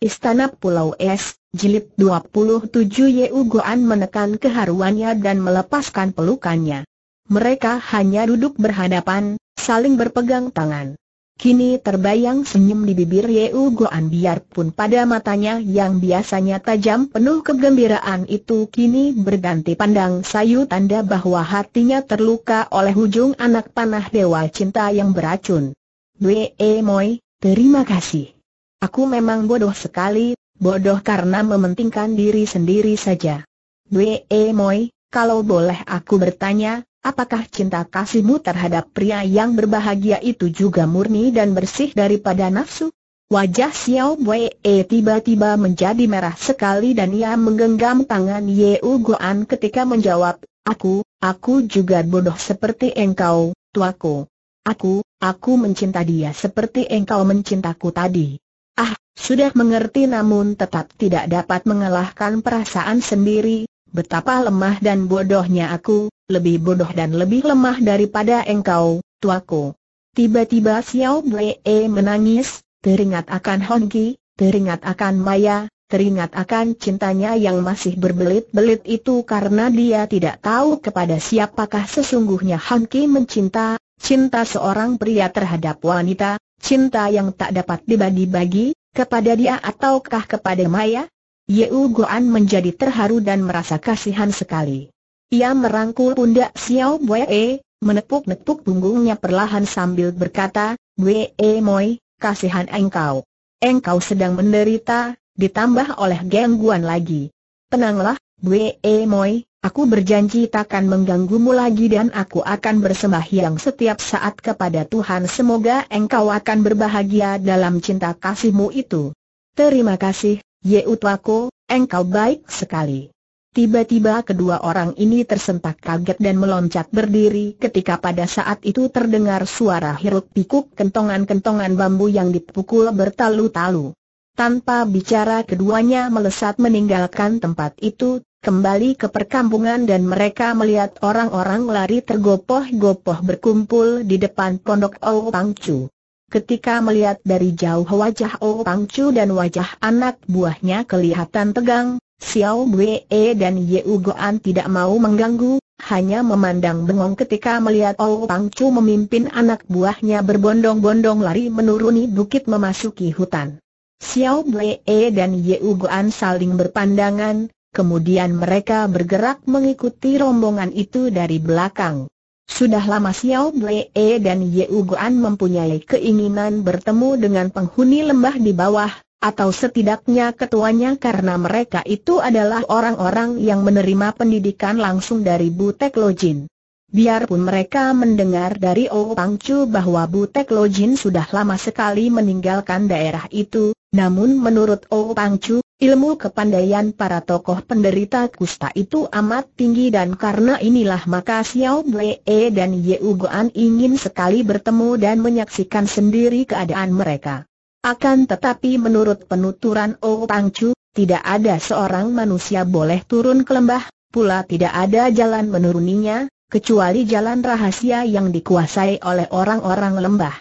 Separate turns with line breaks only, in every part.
Istana Pulau Es, Jilid 27 Yeu Goan menekan keharuannya dan melepaskan pelukannya. Mereka hanya duduk berhadapan, saling berpegang tangan. Kini terbayang senyum di bibir Yeu Goan biarpun pada matanya yang biasanya tajam penuh kegembiraan itu kini berganti pandang sayu tanda bahwa hatinya terluka oleh ujung anak panah dewa cinta yang beracun. Wee Moi, terima kasih. Aku memang bodoh sekali, bodoh karena mementingkan diri sendiri saja. Wee Moi, kalau boleh aku bertanya, apakah cinta kasihmu terhadap pria yang berbahagia itu juga murni dan bersih daripada nafsu? Wajah Xiao Wei e tiba-tiba menjadi merah sekali dan ia menggenggam tangan U Goan ketika menjawab, Aku, aku juga bodoh seperti engkau, tuaku. Aku, aku mencinta dia seperti engkau mencintaku tadi. Ah, sudah mengerti namun tetap tidak dapat mengalahkan perasaan sendiri, betapa lemah dan bodohnya aku, lebih bodoh dan lebih lemah daripada engkau, tuaku. Tiba-tiba Xiao Wei menangis, teringat akan Ki, teringat akan Maya, teringat akan cintanya yang masih berbelit-belit itu karena dia tidak tahu kepada siapakah sesungguhnya Ki mencinta, cinta seorang pria terhadap wanita, Cinta yang tak dapat dibagi-bagi, kepada dia ataukah kepada Maya? Yeu Goan menjadi terharu dan merasa kasihan sekali. Ia merangkul pundak Xiao Wei, menepuk-nepuk punggungnya perlahan sambil berkata, Wei Moi, kasihan engkau. Engkau sedang menderita, ditambah oleh gangguan lagi. Tenanglah, Wei Moi, Aku berjanji takkan mengganggumu lagi dan aku akan bersembahyang setiap saat kepada Tuhan Semoga engkau akan berbahagia dalam cinta kasihmu itu Terima kasih, ye utwako, engkau baik sekali Tiba-tiba kedua orang ini tersentak kaget dan meloncat berdiri ketika pada saat itu terdengar suara hiruk pikuk kentongan-kentongan bambu yang dipukul bertalu-talu. Tanpa bicara keduanya melesat meninggalkan tempat itu kembali ke perkampungan dan mereka melihat orang-orang lari tergopoh-gopoh berkumpul di depan pondok Ou Pangcu. Ketika melihat dari jauh wajah Ou Pangcu dan wajah anak buahnya kelihatan tegang, Xiao Wei dan Yeu Goan tidak mau mengganggu, hanya memandang bengong ketika melihat Ou Pangcu memimpin anak buahnya berbondong-bondong lari menuruni bukit memasuki hutan. Xiao Wei dan Yeu Goan saling berpandangan, Kemudian mereka bergerak mengikuti rombongan itu dari belakang. Sudah lama Xiao Blee dan Ye Uguan mempunyai keinginan bertemu dengan penghuni lembah di bawah, atau setidaknya ketuanya karena mereka itu adalah orang-orang yang menerima pendidikan langsung dari Bu Butek Lojin. Biarpun mereka mendengar dari O Chu bahwa Bu Butek Lojin sudah lama sekali meninggalkan daerah itu, namun menurut O Pang ilmu kepandaian para tokoh penderita kusta itu amat tinggi dan karena inilah maka Xiao Wei e dan Ye Goan ingin sekali bertemu dan menyaksikan sendiri keadaan mereka. Akan tetapi menurut penuturan O Pang tidak ada seorang manusia boleh turun ke lembah, pula tidak ada jalan menuruninya, kecuali jalan rahasia yang dikuasai oleh orang-orang lembah.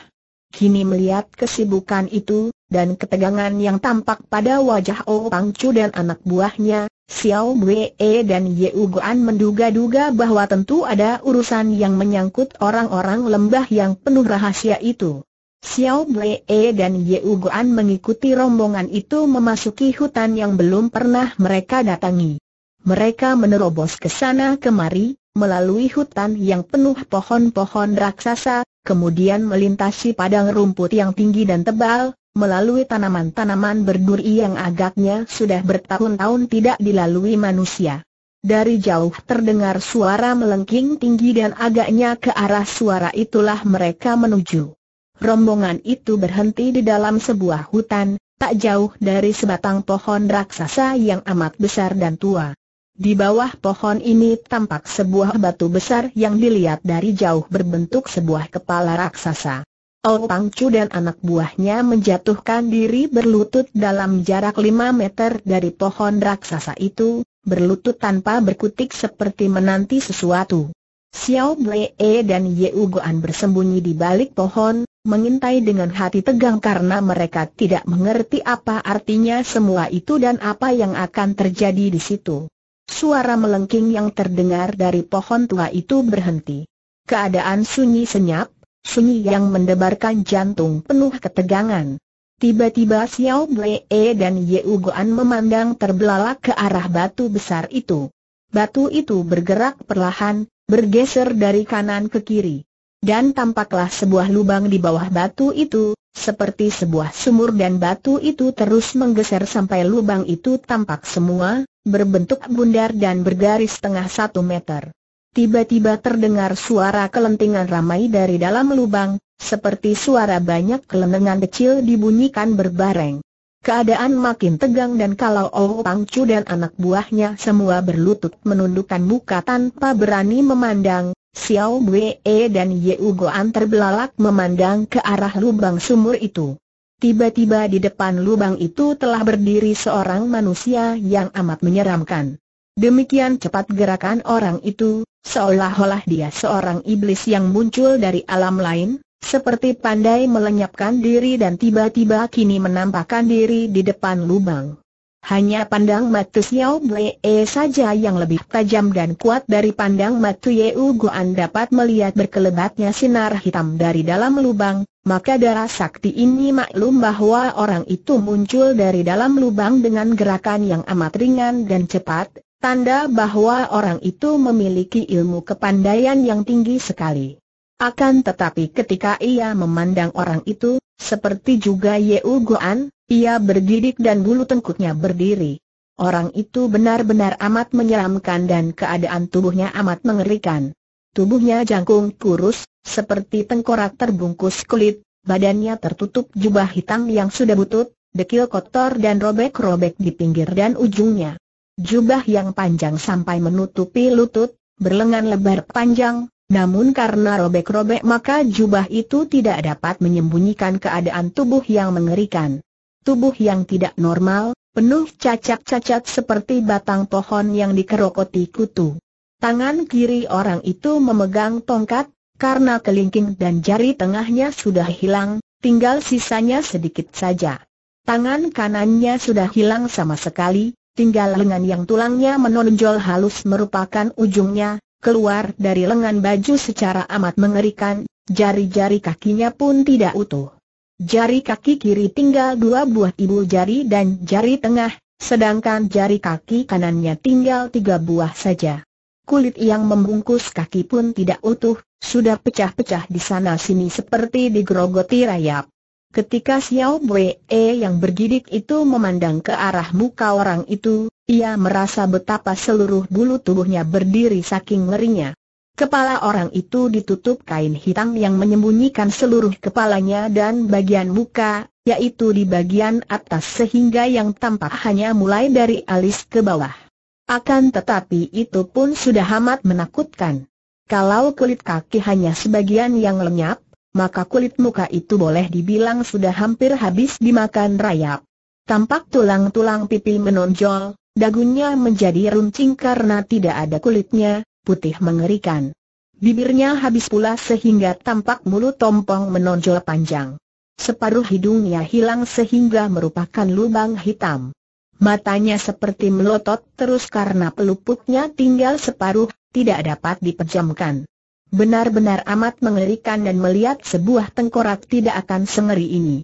Kini melihat kesibukan itu, dan ketegangan yang tampak pada wajah O Pang Chu dan anak buahnya, Xiao Wei e dan Ye Guan menduga-duga bahwa tentu ada urusan yang menyangkut orang-orang lembah yang penuh rahasia itu. Xiao Wei e dan Ye Guan mengikuti rombongan itu memasuki hutan yang belum pernah mereka datangi. Mereka menerobos ke sana kemari, melalui hutan yang penuh pohon-pohon raksasa, kemudian melintasi padang rumput yang tinggi dan tebal, melalui tanaman-tanaman berduri yang agaknya sudah bertahun-tahun tidak dilalui manusia. Dari jauh terdengar suara melengking tinggi dan agaknya ke arah suara itulah mereka menuju. Rombongan itu berhenti di dalam sebuah hutan, tak jauh dari sebatang pohon raksasa yang amat besar dan tua. Di bawah pohon ini tampak sebuah batu besar yang dilihat dari jauh berbentuk sebuah kepala raksasa. Ong Chu dan anak buahnya menjatuhkan diri berlutut dalam jarak 5 meter dari pohon raksasa itu, berlutut tanpa berkutik seperti menanti sesuatu. Xiao E dan Yeu Goan bersembunyi di balik pohon, mengintai dengan hati tegang karena mereka tidak mengerti apa artinya semua itu dan apa yang akan terjadi di situ. Suara melengking yang terdengar dari pohon tua itu berhenti. Keadaan sunyi senyap, Sunyi yang mendebarkan jantung penuh ketegangan. Tiba-tiba Xiao Blee e dan Ye Goan memandang terbelalak ke arah batu besar itu. Batu itu bergerak perlahan, bergeser dari kanan ke kiri. Dan tampaklah sebuah lubang di bawah batu itu, seperti sebuah sumur dan batu itu terus menggeser sampai lubang itu tampak semua, berbentuk bundar dan bergaris setengah satu meter tiba-tiba terdengar suara kelentingan ramai dari dalam lubang, seperti suara banyak kelenengan kecil dibunyikan berbareng. Keadaan makin tegang dan kalau Ou oh Pang Chu dan anak buahnya semua berlutut menundukkan muka tanpa berani memandang, Xiao Wei dan Ye Guan terbelalak memandang ke arah lubang sumur itu. Tiba-tiba di depan lubang itu telah berdiri seorang manusia yang amat menyeramkan. Demikian cepat gerakan orang itu, seolah-olah dia seorang iblis yang muncul dari alam lain, seperti pandai melenyapkan diri dan tiba-tiba kini menampakkan diri di depan lubang. Hanya pandang matu Xiao Blee e saja yang lebih tajam dan kuat dari pandang matu Yeu Guan dapat melihat berkelebatnya sinar hitam dari dalam lubang, maka darah sakti ini maklum bahwa orang itu muncul dari dalam lubang dengan gerakan yang amat ringan dan cepat, Tanda bahwa orang itu memiliki ilmu kepandaian yang tinggi sekali. Akan tetapi ketika ia memandang orang itu, seperti juga U Goan, ia bergidik dan bulu tengkuknya berdiri. Orang itu benar-benar amat menyeramkan dan keadaan tubuhnya amat mengerikan. Tubuhnya jangkung kurus, seperti tengkorak terbungkus kulit, badannya tertutup jubah hitam yang sudah butut, dekil kotor dan robek-robek di pinggir dan ujungnya jubah yang panjang sampai menutupi lutut, berlengan lebar panjang, namun karena robek-robek maka jubah itu tidak dapat menyembunyikan keadaan tubuh yang mengerikan. Tubuh yang tidak normal, penuh cacat-cacat seperti batang pohon yang dikerokoti kutu. Tangan kiri orang itu memegang tongkat, karena kelingking dan jari tengahnya sudah hilang, tinggal sisanya sedikit saja. Tangan kanannya sudah hilang sama sekali, tinggal lengan yang tulangnya menonjol halus merupakan ujungnya, keluar dari lengan baju secara amat mengerikan, jari-jari kakinya pun tidak utuh. Jari kaki kiri tinggal dua buah ibu jari dan jari tengah, sedangkan jari kaki kanannya tinggal tiga buah saja. Kulit yang membungkus kaki pun tidak utuh, sudah pecah-pecah di sana-sini seperti digerogoti rayap. Ketika Xiao Wei yang bergidik itu memandang ke arah muka orang itu, ia merasa betapa seluruh bulu tubuhnya berdiri saking ngerinya. Kepala orang itu ditutup kain hitam yang menyembunyikan seluruh kepalanya dan bagian muka, yaitu di bagian atas sehingga yang tampak hanya mulai dari alis ke bawah. Akan tetapi itu pun sudah amat menakutkan. Kalau kulit kaki hanya sebagian yang lenyap, maka kulit muka itu boleh dibilang sudah hampir habis dimakan rayap. Tampak tulang-tulang pipi menonjol, dagunya menjadi runcing karena tidak ada kulitnya, putih mengerikan. Bibirnya habis pula sehingga tampak mulut tompong menonjol panjang. Separuh hidungnya hilang sehingga merupakan lubang hitam. Matanya seperti melotot terus karena pelupuknya tinggal separuh, tidak dapat dipejamkan. Benar-benar amat mengerikan dan melihat sebuah tengkorak tidak akan sengeri ini.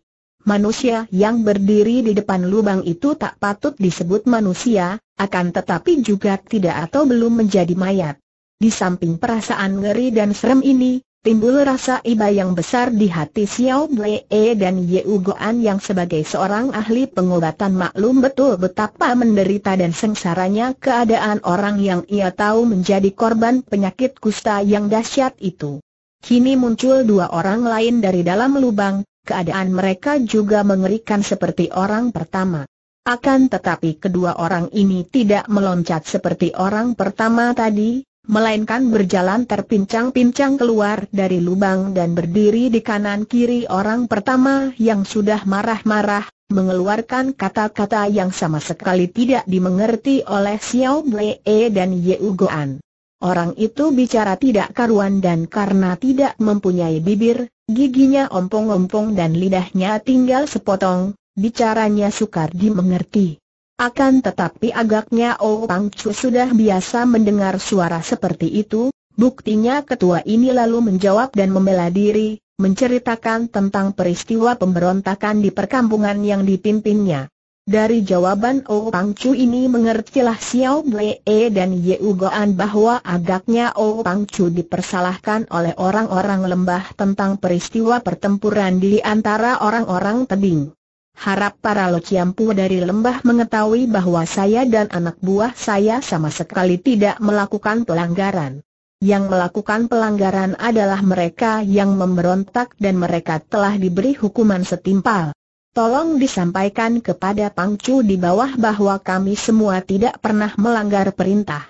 Manusia yang berdiri di depan lubang itu tak patut disebut manusia, akan tetapi juga tidak atau belum menjadi mayat. Di samping perasaan ngeri dan serem ini, timbul rasa iba yang besar di hati Xiao Blee dan Ye Ugoan yang sebagai seorang ahli pengobatan maklum betul betapa menderita dan sengsaranya keadaan orang yang ia tahu menjadi korban penyakit kusta yang dahsyat itu. Kini muncul dua orang lain dari dalam lubang, keadaan mereka juga mengerikan seperti orang pertama. Akan tetapi kedua orang ini tidak meloncat seperti orang pertama tadi, melainkan berjalan terpincang-pincang keluar dari lubang dan berdiri di kanan-kiri orang pertama yang sudah marah-marah, mengeluarkan kata-kata yang sama sekali tidak dimengerti oleh Xiao Blee dan Ye Ugoan. Orang itu bicara tidak karuan dan karena tidak mempunyai bibir, giginya ompong-ompong dan lidahnya tinggal sepotong, bicaranya sukar dimengerti. Akan tetapi agaknya Oh Pang Chu sudah biasa mendengar suara seperti itu, buktinya ketua ini lalu menjawab dan membela diri, menceritakan tentang peristiwa pemberontakan di perkampungan yang dipimpinnya. Dari jawaban Oh Pang Chu ini mengertilah Xiao Blee e dan Yeu Goan bahwa agaknya Oh Pang Chu dipersalahkan oleh orang-orang lembah tentang peristiwa pertempuran di antara orang-orang tebing. Harap para Lociampu dari lembah mengetahui bahwa saya dan anak buah saya sama sekali tidak melakukan pelanggaran. Yang melakukan pelanggaran adalah mereka yang memberontak dan mereka telah diberi hukuman setimpal. Tolong disampaikan kepada Pangcu di bawah bahwa kami semua tidak pernah melanggar perintah.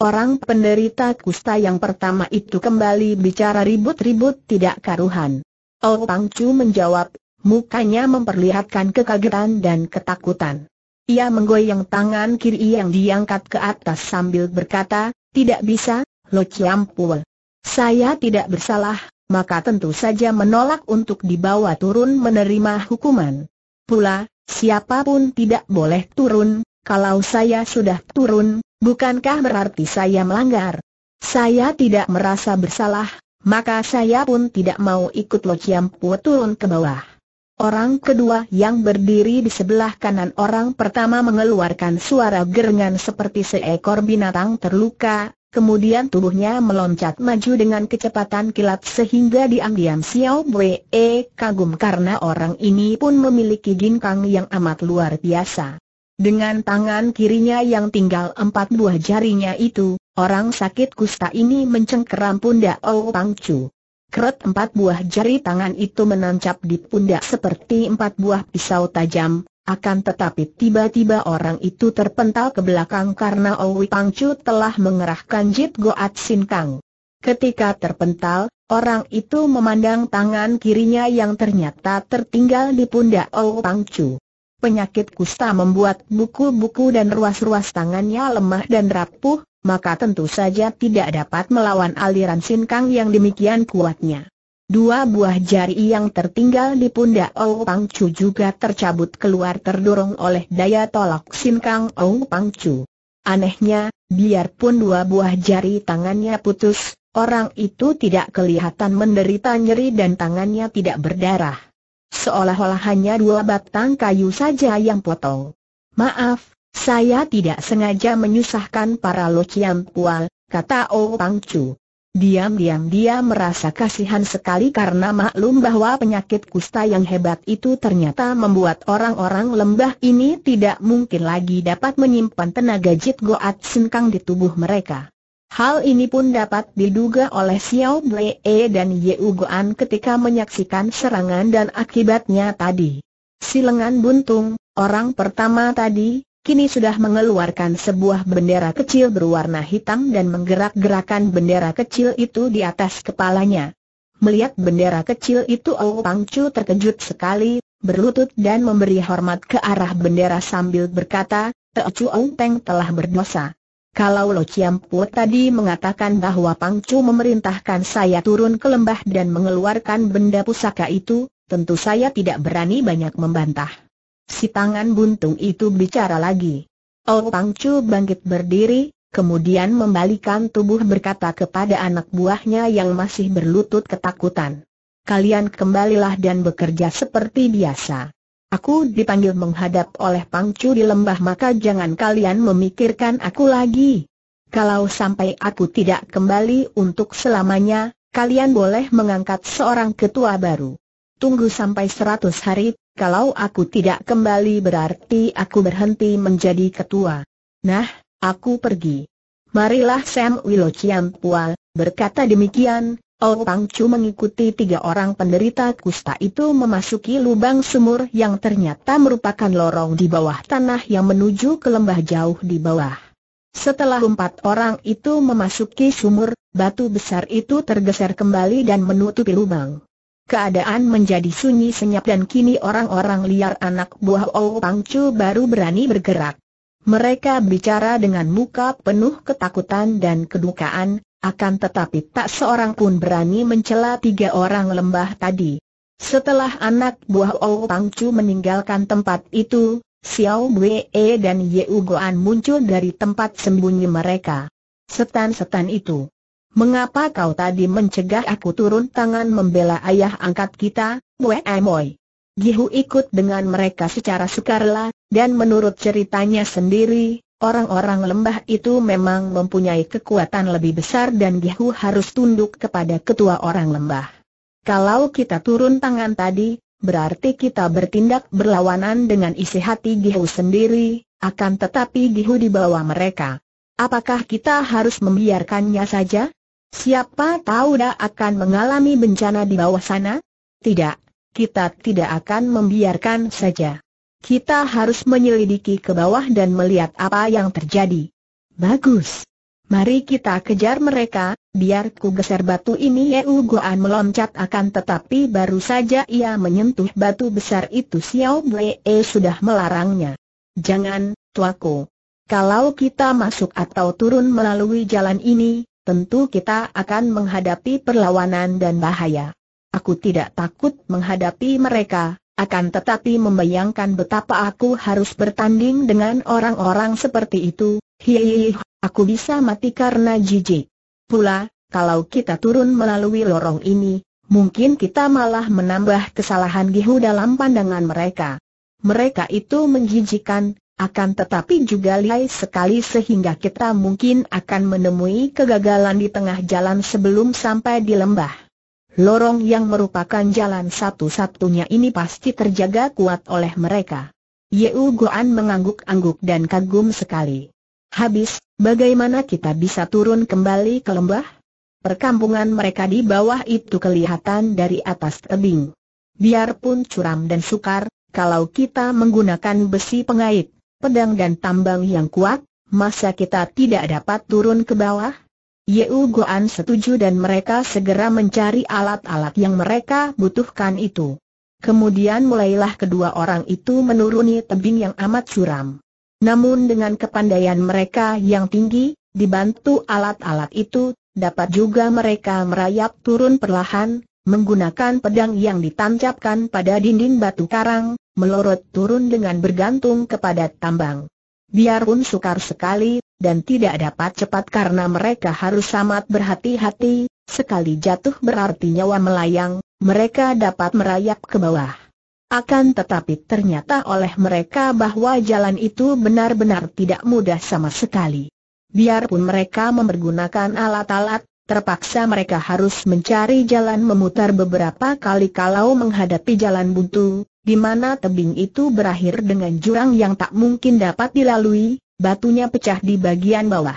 Orang penderita kusta yang pertama itu kembali bicara ribut-ribut tidak karuhan. Oh Pangcu menjawab, Mukanya memperlihatkan kekagetan dan ketakutan. Ia menggoyang tangan kiri yang diangkat ke atas sambil berkata, tidak bisa, Lo ciampul. Saya tidak bersalah, maka tentu saja menolak untuk dibawa turun menerima hukuman. Pula, siapapun tidak boleh turun, kalau saya sudah turun, bukankah berarti saya melanggar? Saya tidak merasa bersalah, maka saya pun tidak mau ikut Lo ciampul turun ke bawah. Orang kedua yang berdiri di sebelah kanan orang pertama mengeluarkan suara gerengan seperti seekor binatang terluka, kemudian tubuhnya meloncat maju dengan kecepatan kilat sehingga diam-diam Xiao Wei kagum karena orang ini pun memiliki ginkang yang amat luar biasa. Dengan tangan kirinya yang tinggal empat buah jarinya itu, orang sakit kusta ini mencengkeram pundak Ou Pangcu. Keret empat buah jari tangan itu menancap di pundak seperti empat buah pisau tajam, akan tetapi tiba-tiba orang itu terpental ke belakang karena Owi Pangcu telah mengerahkan Jit Goat Sin Ketika terpental, orang itu memandang tangan kirinya yang ternyata tertinggal di pundak Owi Pangcu. Penyakit kusta membuat buku-buku dan ruas-ruas tangannya lemah dan rapuh, maka tentu saja tidak dapat melawan aliran sinkang yang demikian kuatnya. Dua buah jari yang tertinggal di pundak Ou Pang Chu juga tercabut keluar terdorong oleh daya tolak sinkang Ou Pang Chu. Anehnya, biarpun dua buah jari tangannya putus, orang itu tidak kelihatan menderita nyeri dan tangannya tidak berdarah. Seolah-olah hanya dua batang kayu saja yang potong. Maaf, saya tidak sengaja menyusahkan para lociam pual, kata O Pang Chu. Diam-diam dia merasa kasihan sekali karena maklum bahwa penyakit kusta yang hebat itu ternyata membuat orang-orang lembah ini tidak mungkin lagi dapat menyimpan tenaga Jit Goat sengkang di tubuh mereka. Hal ini pun dapat diduga oleh Xiao Blee dan Ye Guan ketika menyaksikan serangan dan akibatnya tadi. Silengan buntung, orang pertama tadi, kini sudah mengeluarkan sebuah bendera kecil berwarna hitam dan menggerak-gerakan bendera kecil itu di atas kepalanya. Melihat bendera kecil itu Ou Pang Chu terkejut sekali, berlutut dan memberi hormat ke arah bendera sambil berkata, Chu Ou Teng telah berdosa. Kalau Lo Chiam Pu tadi mengatakan bahwa Pang Chu memerintahkan saya turun ke lembah dan mengeluarkan benda pusaka itu, tentu saya tidak berani banyak membantah. Si tangan buntung itu bicara lagi. Oh Pangcu bangkit berdiri, kemudian membalikan tubuh berkata kepada anak buahnya yang masih berlutut ketakutan. Kalian kembalilah dan bekerja seperti biasa. Aku dipanggil menghadap oleh Pangcu di lembah maka jangan kalian memikirkan aku lagi. Kalau sampai aku tidak kembali untuk selamanya, kalian boleh mengangkat seorang ketua baru. Tunggu sampai seratus hari, kalau aku tidak kembali berarti aku berhenti menjadi ketua. Nah, aku pergi. Marilah Sam Wilo Chiam Pua, berkata demikian, Oh Pang Chu mengikuti tiga orang penderita kusta itu memasuki lubang sumur yang ternyata merupakan lorong di bawah tanah yang menuju ke lembah jauh di bawah. Setelah empat orang itu memasuki sumur, batu besar itu tergeser kembali dan menutupi lubang. Keadaan menjadi sunyi senyap dan kini orang-orang liar anak buah Ou Pang Chu baru berani bergerak. Mereka bicara dengan muka penuh ketakutan dan kedukaan, akan tetapi tak seorang pun berani mencela tiga orang lembah tadi. Setelah anak buah Ou Pang Chu meninggalkan tempat itu, Xiao Wei e dan Ye Ugoan muncul dari tempat sembunyi mereka. Setan-setan itu mengapa kau tadi mencegah aku turun tangan membela ayah angkat kita, Wei Emoy? Gihu ikut dengan mereka secara sukarela, dan menurut ceritanya sendiri, orang-orang lembah itu memang mempunyai kekuatan lebih besar dan Gihu harus tunduk kepada ketua orang lembah. Kalau kita turun tangan tadi, berarti kita bertindak berlawanan dengan isi hati Gihu sendiri, akan tetapi Gihu di bawah mereka. Apakah kita harus membiarkannya saja? Siapa tahu dia akan mengalami bencana di bawah sana? Tidak, kita tidak akan membiarkan saja. Kita harus menyelidiki ke bawah dan melihat apa yang terjadi. Bagus. Mari kita kejar mereka, biar ku geser batu ini Yeu Goan meloncat akan tetapi baru saja ia menyentuh batu besar itu Xiao Blee e sudah melarangnya. Jangan, tuaku. Kalau kita masuk atau turun melalui jalan ini, tentu kita akan menghadapi perlawanan dan bahaya. Aku tidak takut menghadapi mereka, akan tetapi membayangkan betapa aku harus bertanding dengan orang-orang seperti itu, hihihi, aku bisa mati karena jijik. Pula, kalau kita turun melalui lorong ini, mungkin kita malah menambah kesalahan Gihu dalam pandangan mereka. Mereka itu menjijikan, akan tetapi juga lihai sekali sehingga kita mungkin akan menemui kegagalan di tengah jalan sebelum sampai di lembah. Lorong yang merupakan jalan satu-satunya ini pasti terjaga kuat oleh mereka. Yeu Goan mengangguk-angguk dan kagum sekali. Habis, bagaimana kita bisa turun kembali ke lembah? Perkampungan mereka di bawah itu kelihatan dari atas tebing. Biarpun curam dan sukar, kalau kita menggunakan besi pengait, pedang dan tambang yang kuat, masa kita tidak dapat turun ke bawah? Yeu Goan setuju dan mereka segera mencari alat-alat yang mereka butuhkan itu. Kemudian mulailah kedua orang itu menuruni tebing yang amat suram. Namun dengan kepandaian mereka yang tinggi, dibantu alat-alat itu, dapat juga mereka merayap turun perlahan, Menggunakan pedang yang ditancapkan pada dinding batu karang, melorot turun dengan bergantung kepada tambang. Biarpun sukar sekali, dan tidak dapat cepat karena mereka harus amat berhati-hati, sekali jatuh berarti nyawa melayang, mereka dapat merayap ke bawah. Akan tetapi ternyata oleh mereka bahwa jalan itu benar-benar tidak mudah sama sekali. Biarpun mereka mempergunakan alat-alat, Terpaksa mereka harus mencari jalan memutar beberapa kali kalau menghadapi jalan buntu, di mana tebing itu berakhir dengan jurang yang tak mungkin dapat dilalui, batunya pecah di bagian bawah.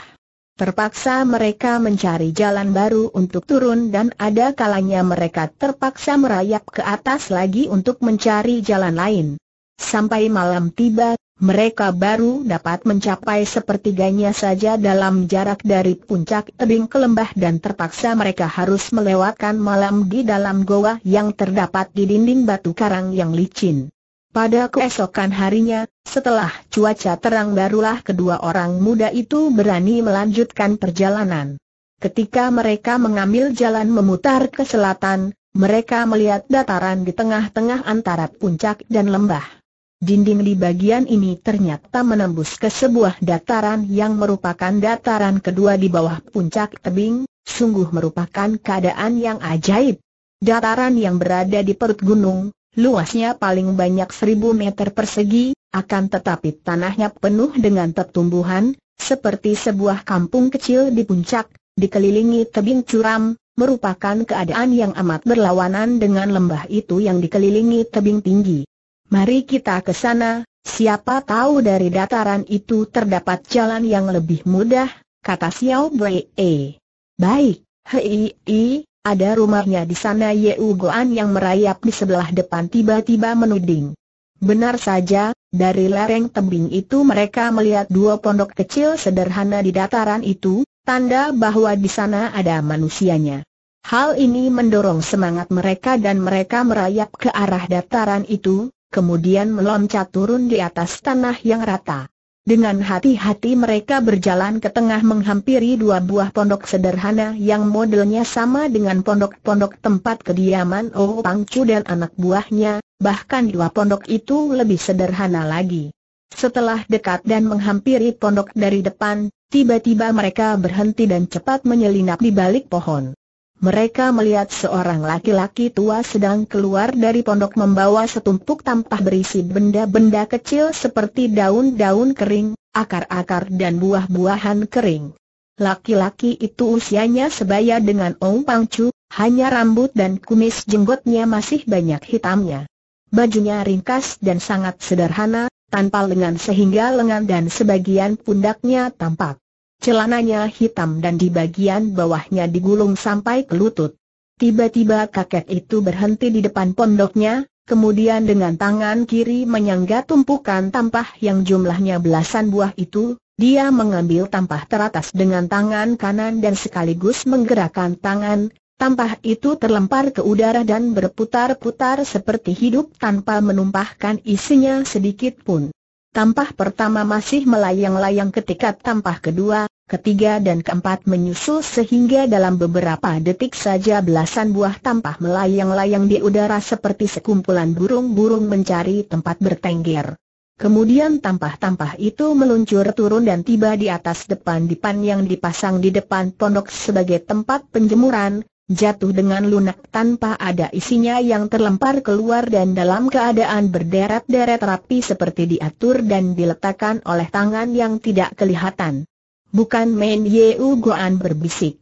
Terpaksa mereka mencari jalan baru untuk turun dan ada kalanya mereka terpaksa merayap ke atas lagi untuk mencari jalan lain. Sampai malam tiba, mereka baru dapat mencapai sepertiganya saja dalam jarak dari puncak tebing ke lembah dan terpaksa mereka harus melewatkan malam di dalam goa yang terdapat di dinding batu karang yang licin. Pada keesokan harinya, setelah cuaca terang barulah kedua orang muda itu berani melanjutkan perjalanan. Ketika mereka mengambil jalan memutar ke selatan, mereka melihat dataran di tengah-tengah antara puncak dan lembah. Dinding di bagian ini ternyata menembus ke sebuah dataran yang merupakan dataran kedua di bawah puncak tebing, sungguh merupakan keadaan yang ajaib. Dataran yang berada di perut gunung, luasnya paling banyak 1000 meter persegi, akan tetapi tanahnya penuh dengan tertumbuhan, seperti sebuah kampung kecil di puncak, dikelilingi tebing curam, merupakan keadaan yang amat berlawanan dengan lembah itu yang dikelilingi tebing tinggi. Mari kita ke sana, siapa tahu dari dataran itu terdapat jalan yang lebih mudah, kata Xiao Wei. -e. Baik, hei, -i, ada rumahnya di sana U Goan yang merayap di sebelah depan tiba-tiba menuding. Benar saja, dari lereng tebing itu mereka melihat dua pondok kecil sederhana di dataran itu, tanda bahwa di sana ada manusianya. Hal ini mendorong semangat mereka dan mereka merayap ke arah dataran itu, kemudian meloncat turun di atas tanah yang rata. Dengan hati-hati mereka berjalan ke tengah menghampiri dua buah pondok sederhana yang modelnya sama dengan pondok-pondok tempat kediaman Oh Pangcu dan anak buahnya, bahkan dua pondok itu lebih sederhana lagi. Setelah dekat dan menghampiri pondok dari depan, tiba-tiba mereka berhenti dan cepat menyelinap di balik pohon mereka melihat seorang laki-laki tua sedang keluar dari pondok membawa setumpuk tampah berisi benda-benda kecil seperti daun-daun kering, akar-akar dan buah-buahan kering. Laki-laki itu usianya sebaya dengan Ong Pang Chu, hanya rambut dan kumis jenggotnya masih banyak hitamnya. Bajunya ringkas dan sangat sederhana, tanpa lengan sehingga lengan dan sebagian pundaknya tampak. Celananya hitam dan di bagian bawahnya digulung sampai ke lutut. Tiba-tiba kakek itu berhenti di depan pondoknya, kemudian dengan tangan kiri menyangga tumpukan tampah yang jumlahnya belasan buah itu, dia mengambil tampah teratas dengan tangan kanan dan sekaligus menggerakkan tangan, tampah itu terlempar ke udara dan berputar-putar seperti hidup tanpa menumpahkan isinya sedikit pun. Tampah pertama masih melayang-layang ketika tampah kedua, ketiga dan keempat menyusul sehingga dalam beberapa detik saja belasan buah tampah melayang-layang di udara seperti sekumpulan burung-burung mencari tempat bertengger. Kemudian tampah-tampah itu meluncur turun dan tiba di atas depan-dipan yang dipasang di depan pondok sebagai tempat penjemuran, jatuh dengan lunak tanpa ada isinya yang terlempar keluar dan dalam keadaan berderet-deret rapi seperti diatur dan diletakkan oleh tangan yang tidak kelihatan. Bukan Main Yeu Goan berbisik.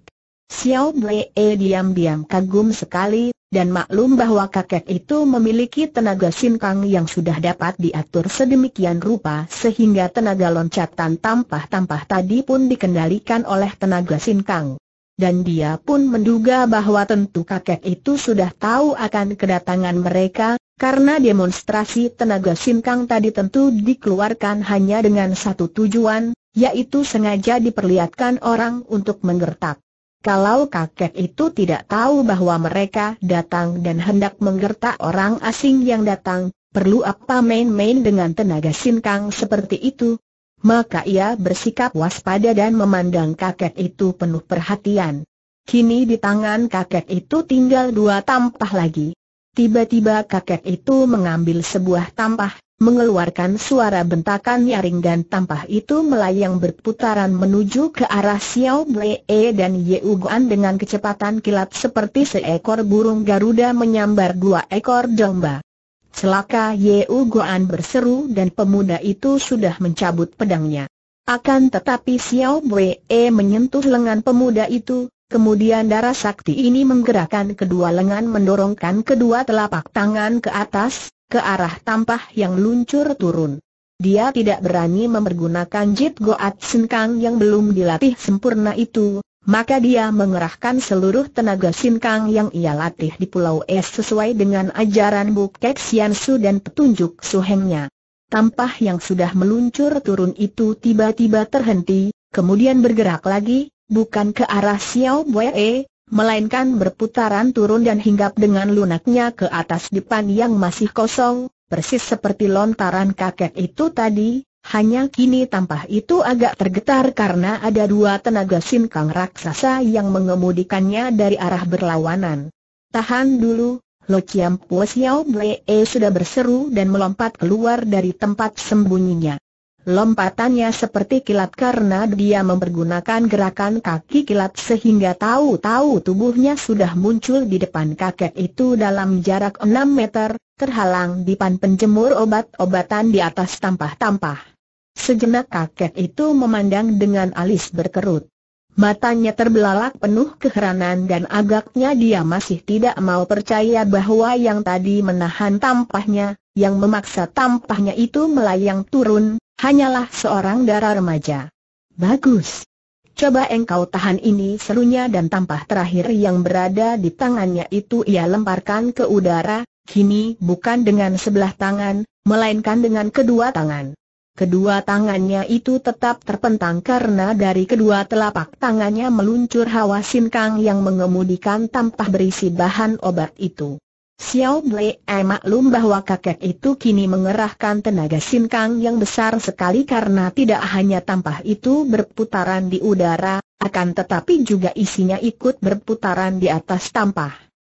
Xiao Blee e diam-diam kagum sekali, dan maklum bahwa kakek itu memiliki tenaga sinkang yang sudah dapat diatur sedemikian rupa sehingga tenaga loncatan tampah-tampah tadi pun dikendalikan oleh tenaga sinkang. Dan dia pun menduga bahwa tentu kakek itu sudah tahu akan kedatangan mereka, karena demonstrasi tenaga sinkang tadi tentu dikeluarkan hanya dengan satu tujuan, yaitu sengaja diperlihatkan orang untuk menggertak. Kalau kakek itu tidak tahu bahwa mereka datang dan hendak menggertak orang asing yang datang, perlu apa main-main dengan tenaga sinkang seperti itu? Maka ia bersikap waspada dan memandang kakek itu penuh perhatian. Kini di tangan kakek itu tinggal dua tampah lagi. Tiba-tiba kakek itu mengambil sebuah tampah, mengeluarkan suara bentakan nyaring dan tampah itu melayang berputaran menuju ke arah Xiao Blee e dan Ye Uguan dengan kecepatan kilat seperti seekor burung Garuda menyambar dua ekor domba. Celaka Ye Uguan berseru dan pemuda itu sudah mencabut pedangnya. Akan tetapi Xiao Blee e menyentuh lengan pemuda itu, Kemudian darah sakti ini menggerakkan kedua lengan mendorongkan kedua telapak tangan ke atas, ke arah tampah yang luncur turun. Dia tidak berani mempergunakan Jit Goat Sinkang yang belum dilatih sempurna itu, maka dia mengerahkan seluruh tenaga Sinkang yang ia latih di Pulau Es sesuai dengan ajaran Bukek Su dan petunjuk Suhengnya. Tampah yang sudah meluncur turun itu tiba-tiba terhenti, kemudian bergerak lagi, bukan ke arah Xiao Bue, e, melainkan berputaran turun dan hinggap dengan lunaknya ke atas depan yang masih kosong, persis seperti lontaran kakek itu tadi, hanya kini tampah itu agak tergetar karena ada dua tenaga sinkang raksasa yang mengemudikannya dari arah berlawanan. Tahan dulu, Lo Chiam Puo Xiao Blee sudah berseru dan melompat keluar dari tempat sembunyinya. Lompatannya seperti kilat karena dia mempergunakan gerakan kaki kilat sehingga tahu-tahu tubuhnya sudah muncul di depan kakek itu dalam jarak 6 meter, terhalang di pan penjemur obat-obatan di atas tampah-tampah. Sejenak kakek itu memandang dengan alis berkerut. Matanya terbelalak penuh keheranan dan agaknya dia masih tidak mau percaya bahwa yang tadi menahan tampahnya, yang memaksa tampahnya itu melayang turun, hanyalah seorang darah remaja. Bagus. Coba engkau tahan ini serunya dan tampah terakhir yang berada di tangannya itu ia lemparkan ke udara, kini bukan dengan sebelah tangan, melainkan dengan kedua tangan. Kedua tangannya itu tetap terpentang karena dari kedua telapak tangannya meluncur hawa sinkang yang mengemudikan tampah berisi bahan obat itu. Xiao Ble emak eh, maklum bahwa kakek itu kini mengerahkan tenaga sinkang yang besar sekali karena tidak hanya tampah itu berputaran di udara, akan tetapi juga isinya ikut berputaran di atas tampah.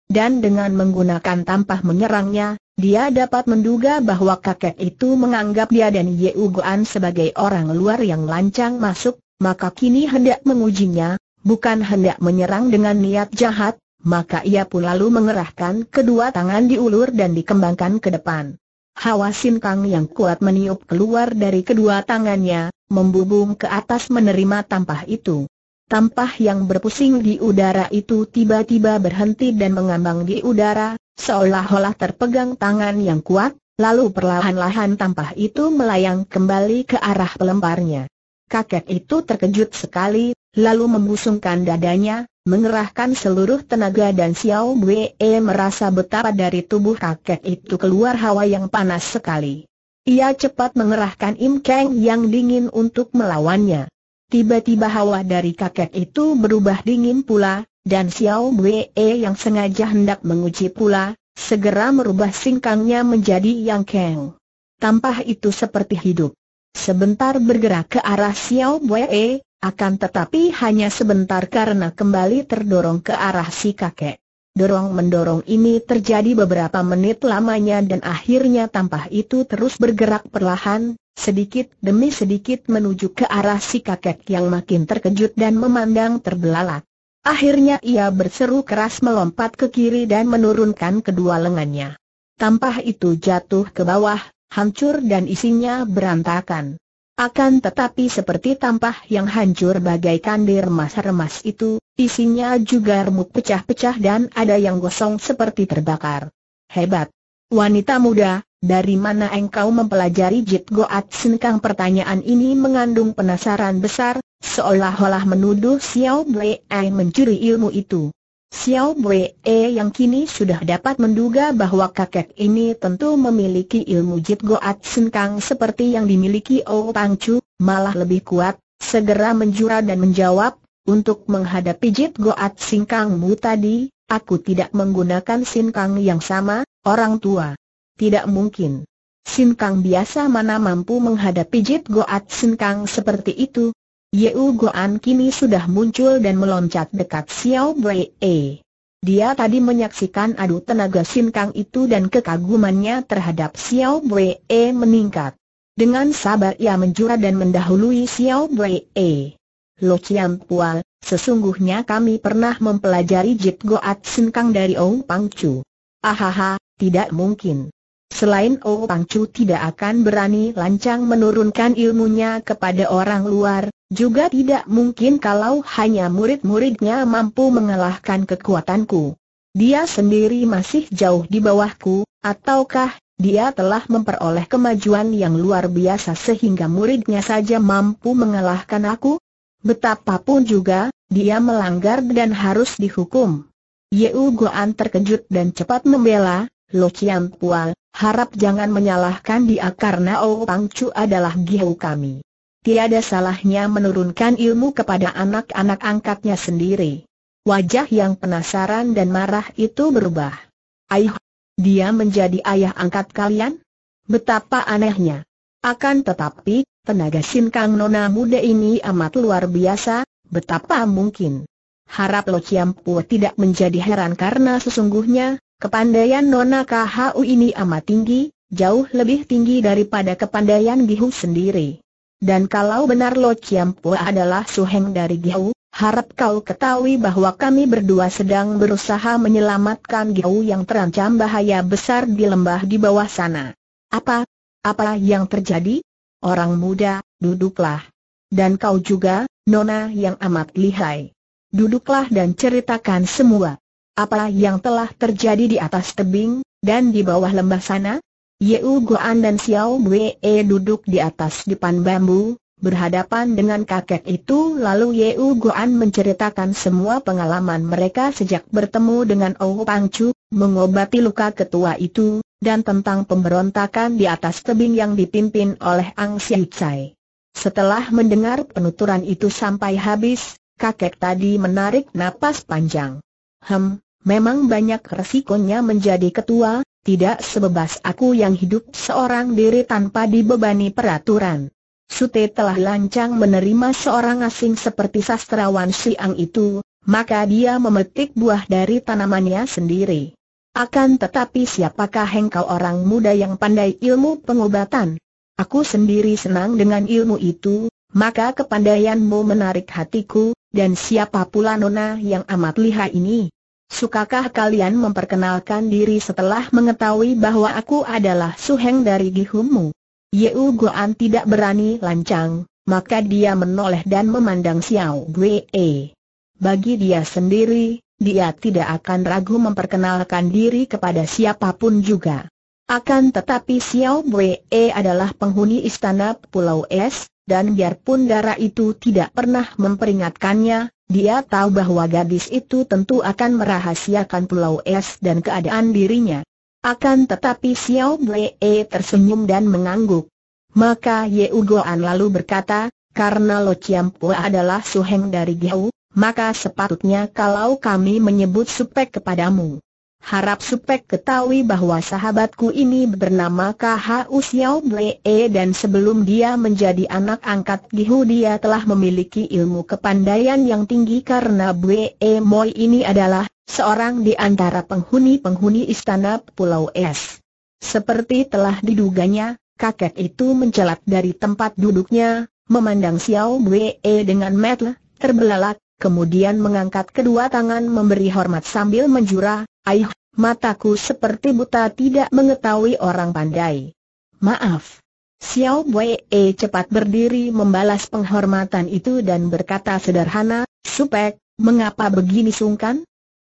Dan dengan menggunakan tampah menyerangnya, dia dapat menduga bahwa kakek itu menganggap dia dan Ye Uguan sebagai orang luar yang lancang masuk, maka kini hendak mengujinya, bukan hendak menyerang dengan niat jahat, maka ia pun lalu mengerahkan kedua tangan diulur dan dikembangkan ke depan. Hawa sinkang yang kuat meniup keluar dari kedua tangannya, membubung ke atas menerima tampah itu. Tampah yang berpusing di udara itu tiba-tiba berhenti dan mengambang di udara, seolah-olah terpegang tangan yang kuat, lalu perlahan-lahan tampah itu melayang kembali ke arah pelemparnya. Kakek itu terkejut sekali, lalu mengusungkan dadanya, mengerahkan seluruh tenaga dan Xiao Wei merasa betapa dari tubuh kakek itu keluar hawa yang panas sekali. Ia cepat mengerahkan Im Kang yang dingin untuk melawannya. Tiba-tiba hawa dari kakek itu berubah dingin pula, dan Xiao Wei yang sengaja hendak menguji pula, segera merubah singkangnya menjadi Yang Kang. Tampah itu seperti hidup sebentar bergerak ke arah Xiao Wei, eh, akan tetapi hanya sebentar karena kembali terdorong ke arah si kakek. Dorong-mendorong ini terjadi beberapa menit lamanya dan akhirnya tampah itu terus bergerak perlahan, sedikit demi sedikit menuju ke arah si kakek yang makin terkejut dan memandang terbelalak. Akhirnya ia berseru keras melompat ke kiri dan menurunkan kedua lengannya. Tampah itu jatuh ke bawah, hancur dan isinya berantakan. Akan tetapi seperti tampah yang hancur bagaikan remas remas itu, isinya juga remuk pecah-pecah dan ada yang gosong seperti terbakar. Hebat! Wanita muda, dari mana engkau mempelajari Jit Goat Senkang pertanyaan ini mengandung penasaran besar, seolah-olah menuduh Xiao Blei mencuri ilmu itu. Xiao E yang kini sudah dapat menduga bahwa kakek ini tentu memiliki ilmu Jit Goat Sen Kang seperti yang dimiliki O Pang Chu, malah lebih kuat, segera menjura dan menjawab, untuk menghadapi Jit Goat Sen Kang Mu tadi, aku tidak menggunakan Sen Kang yang sama, orang tua. Tidak mungkin. Sin Kang biasa mana mampu menghadapi Jit Goat Sin Kang seperti itu, Yeu Guan kini sudah muncul dan meloncat dekat Xiao Wei. Dia tadi menyaksikan adu tenaga Sin Kang itu dan kekagumannya terhadap Xiao Wei meningkat. Dengan sabar ia menjura dan mendahului Xiao Wei. Lo Chiam Pual, sesungguhnya kami pernah mempelajari Jit Goat Sin Kang dari Ong Pang Chu. Ahaha, tidak mungkin. Selain O oh Pangcu tidak akan berani lancang menurunkan ilmunya kepada orang luar, juga tidak mungkin kalau hanya murid-muridnya mampu mengalahkan kekuatanku. Dia sendiri masih jauh di bawahku, ataukah dia telah memperoleh kemajuan yang luar biasa sehingga muridnya saja mampu mengalahkan aku? Betapapun juga, dia melanggar dan harus dihukum. Yeu Goan terkejut dan cepat membela, Lo Chiam Pual, harap jangan menyalahkan dia karena Ou Pang Chu adalah gihu kami. Tiada salahnya menurunkan ilmu kepada anak-anak angkatnya sendiri. Wajah yang penasaran dan marah itu berubah. Aih, dia menjadi ayah angkat kalian? Betapa anehnya. Akan tetapi, tenaga sin Kang nona muda ini amat luar biasa, betapa mungkin. Harap Lo Chiam Pua tidak menjadi heran karena sesungguhnya, Kepandaian Nona KHU ini amat tinggi, jauh lebih tinggi daripada kepandaian Gihu sendiri. Dan kalau benar Lo Chiampo adalah suheng dari Gihu, harap kau ketahui bahwa kami berdua sedang berusaha menyelamatkan Gihu yang terancam bahaya besar di lembah di bawah sana. Apa? Apa yang terjadi? Orang muda, duduklah. Dan kau juga, Nona yang amat lihai. Duduklah dan ceritakan semua. Apa yang telah terjadi di atas tebing, dan di bawah lembah sana? Yeu Guan dan Xiao Wei duduk di atas depan bambu, berhadapan dengan kakek itu lalu Yeu Guan menceritakan semua pengalaman mereka sejak bertemu dengan Ou Pang Chu, mengobati luka ketua itu, dan tentang pemberontakan di atas tebing yang dipimpin oleh Ang Xiu Cai. Setelah mendengar penuturan itu sampai habis, kakek tadi menarik napas panjang. Hem, memang banyak resikonya menjadi ketua, tidak sebebas aku yang hidup seorang diri tanpa dibebani peraturan. Sute telah lancang menerima seorang asing seperti sastrawan Siang itu, maka dia memetik buah dari tanamannya sendiri. Akan tetapi siapakah engkau orang muda yang pandai ilmu pengobatan? Aku sendiri senang dengan ilmu itu, maka kepandaianmu menarik hatiku, dan siapa pula nona yang amat lihai ini? Sukakah kalian memperkenalkan diri setelah mengetahui bahwa aku adalah suheng dari Gihumu? Yeu Guan tidak berani lancang, maka dia menoleh dan memandang Xiao Wei. Bagi dia sendiri, dia tidak akan ragu memperkenalkan diri kepada siapapun juga. Akan tetapi Xiao Wei adalah penghuni istana Pulau Es, dan biarpun darah itu tidak pernah memperingatkannya, dia tahu bahwa gadis itu tentu akan merahasiakan Pulau Es dan keadaan dirinya. Akan tetapi Xiao Blee tersenyum dan mengangguk. Maka Ye Ugoan lalu berkata, karena Lo Po adalah suheng dari Giau, maka sepatutnya kalau kami menyebut supek kepadamu. Harap Supek ketahui bahwa sahabatku ini bernama KHU Xiao Blee dan sebelum dia menjadi anak angkat Gihu dia telah memiliki ilmu kepandaian yang tinggi karena Blee Moi ini adalah seorang di antara penghuni-penghuni istana Pulau Es. Seperti telah diduganya, kakek itu mencelat dari tempat duduknya, memandang Xiao Blee dengan metel, terbelalak, kemudian mengangkat kedua tangan memberi hormat sambil menjura, Aih, mataku seperti buta tidak mengetahui orang pandai. Maaf. Xiao Wei e cepat berdiri membalas penghormatan itu dan berkata sederhana, Supek, mengapa begini sungkan?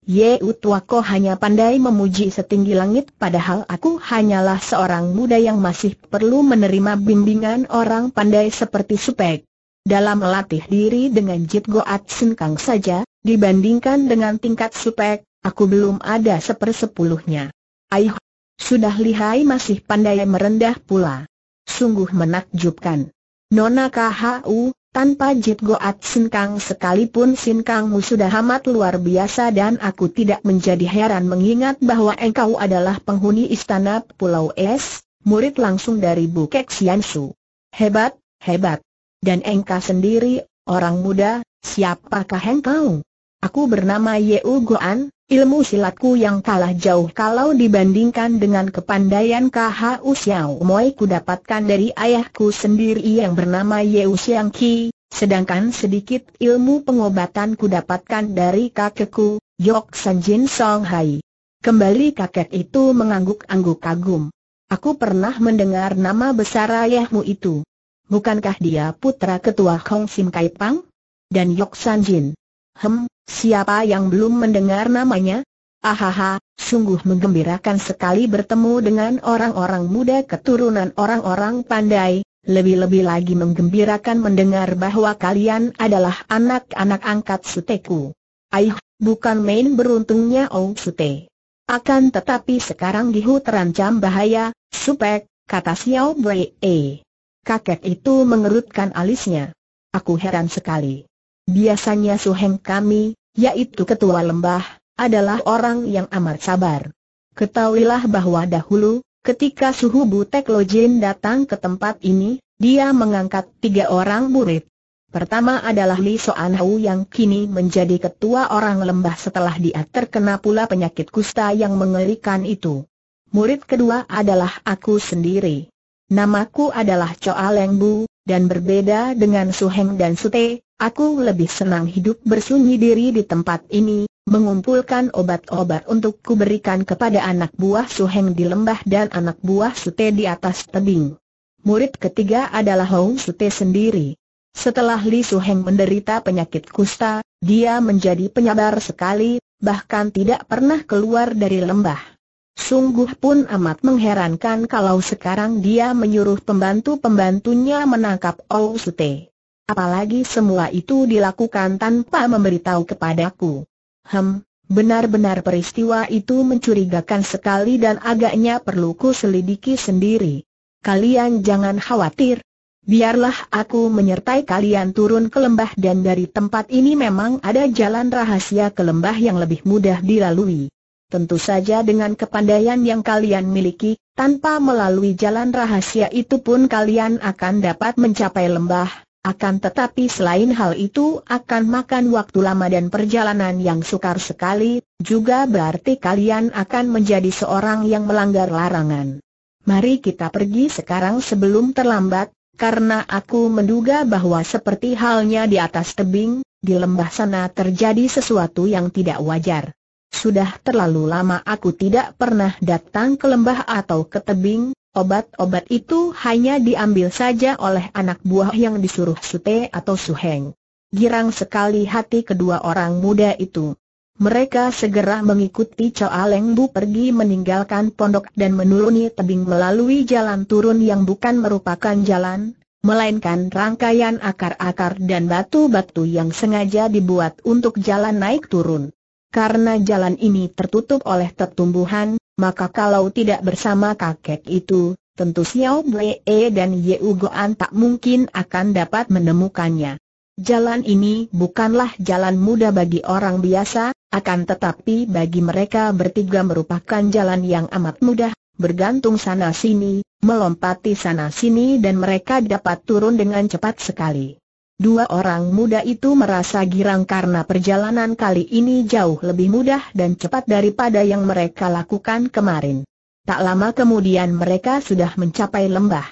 Ye Utwako hanya pandai memuji setinggi langit padahal aku hanyalah seorang muda yang masih perlu menerima bimbingan orang pandai seperti Supek. Dalam melatih diri dengan Jit Goat Kang saja, dibandingkan dengan tingkat supek, aku belum ada sepersepuluhnya. Aih, sudah lihai masih pandai merendah pula. Sungguh menakjubkan. Nona KHU, tanpa Jit Goat Sinkang sekalipun Sinkangmu sudah amat luar biasa dan aku tidak menjadi heran mengingat bahwa engkau adalah penghuni istana Pulau Es, murid langsung dari Bukek Su. Hebat, hebat. Dan engkau sendiri, orang muda, siapakah engkau? Aku bernama Ye Goan, ilmu silatku yang kalah jauh kalau dibandingkan dengan kepandaian KHU Xiao Moi ku dapatkan dari ayahku sendiri yang bernama Ye Xiang Qi, sedangkan sedikit ilmu pengobatan ku dapatkan dari kakekku, Yok San Jin Song Hai. Kembali kakek itu mengangguk-angguk kagum. Aku pernah mendengar nama besar ayahmu itu. Bukankah dia putra ketua Hong Sim Kai Pang? Dan Yok San Jin? Hem, siapa yang belum mendengar namanya? Ahaha, sungguh menggembirakan sekali bertemu dengan orang-orang muda keturunan orang-orang pandai, lebih-lebih lagi menggembirakan mendengar bahwa kalian adalah anak-anak angkat Suteku. Aih, bukan main beruntungnya Ong Sute. Akan tetapi sekarang Gihu terancam bahaya, Supek, kata Xiao Wei. Kakek itu mengerutkan alisnya. Aku heran sekali. Biasanya suheng kami, yaitu ketua lembah, adalah orang yang amat sabar. Ketahuilah bahwa dahulu, ketika suhu Butek Lojin datang ke tempat ini, dia mengangkat tiga orang murid. Pertama adalah Li Soan yang kini menjadi ketua orang lembah setelah dia terkena pula penyakit kusta yang mengerikan itu. Murid kedua adalah aku sendiri. Namaku adalah Choa Leng Bu, dan berbeda dengan Su Heng dan Su Te, aku lebih senang hidup bersunyi diri di tempat ini, mengumpulkan obat-obat untuk kuberikan kepada anak buah Su Heng di lembah dan anak buah Su Te di atas tebing. Murid ketiga adalah Hou Su Te sendiri. Setelah Li Su Heng menderita penyakit kusta, dia menjadi penyabar sekali, bahkan tidak pernah keluar dari lembah. Sungguh pun amat mengherankan kalau sekarang dia menyuruh pembantu-pembantunya menangkap Ousute. Apalagi semua itu dilakukan tanpa memberitahu kepadaku. Hem, benar-benar peristiwa itu mencurigakan sekali dan agaknya perlu ku selidiki sendiri. Kalian jangan khawatir. Biarlah aku menyertai kalian turun ke lembah dan dari tempat ini memang ada jalan rahasia ke lembah yang lebih mudah dilalui. Tentu saja dengan kepandaian yang kalian miliki, tanpa melalui jalan rahasia itu pun kalian akan dapat mencapai lembah, akan tetapi selain hal itu akan makan waktu lama dan perjalanan yang sukar sekali, juga berarti kalian akan menjadi seorang yang melanggar larangan. Mari kita pergi sekarang sebelum terlambat, karena aku menduga bahwa seperti halnya di atas tebing, di lembah sana terjadi sesuatu yang tidak wajar. Sudah terlalu lama aku tidak pernah datang ke lembah atau ke tebing, obat-obat itu hanya diambil saja oleh anak buah yang disuruh Sute atau Suheng. Girang sekali hati kedua orang muda itu. Mereka segera mengikuti Choa Leng Bu pergi meninggalkan pondok dan menuruni tebing melalui jalan turun yang bukan merupakan jalan, melainkan rangkaian akar-akar dan batu-batu yang sengaja dibuat untuk jalan naik turun. Karena jalan ini tertutup oleh tertumbuhan, maka kalau tidak bersama kakek itu, tentu Xiao Blee dan Ye Ugoan tak mungkin akan dapat menemukannya. Jalan ini bukanlah jalan mudah bagi orang biasa, akan tetapi bagi mereka bertiga merupakan jalan yang amat mudah, bergantung sana-sini, melompati sana-sini dan mereka dapat turun dengan cepat sekali. Dua orang muda itu merasa girang karena perjalanan kali ini jauh lebih mudah dan cepat daripada yang mereka lakukan kemarin. Tak lama kemudian mereka sudah mencapai lembah.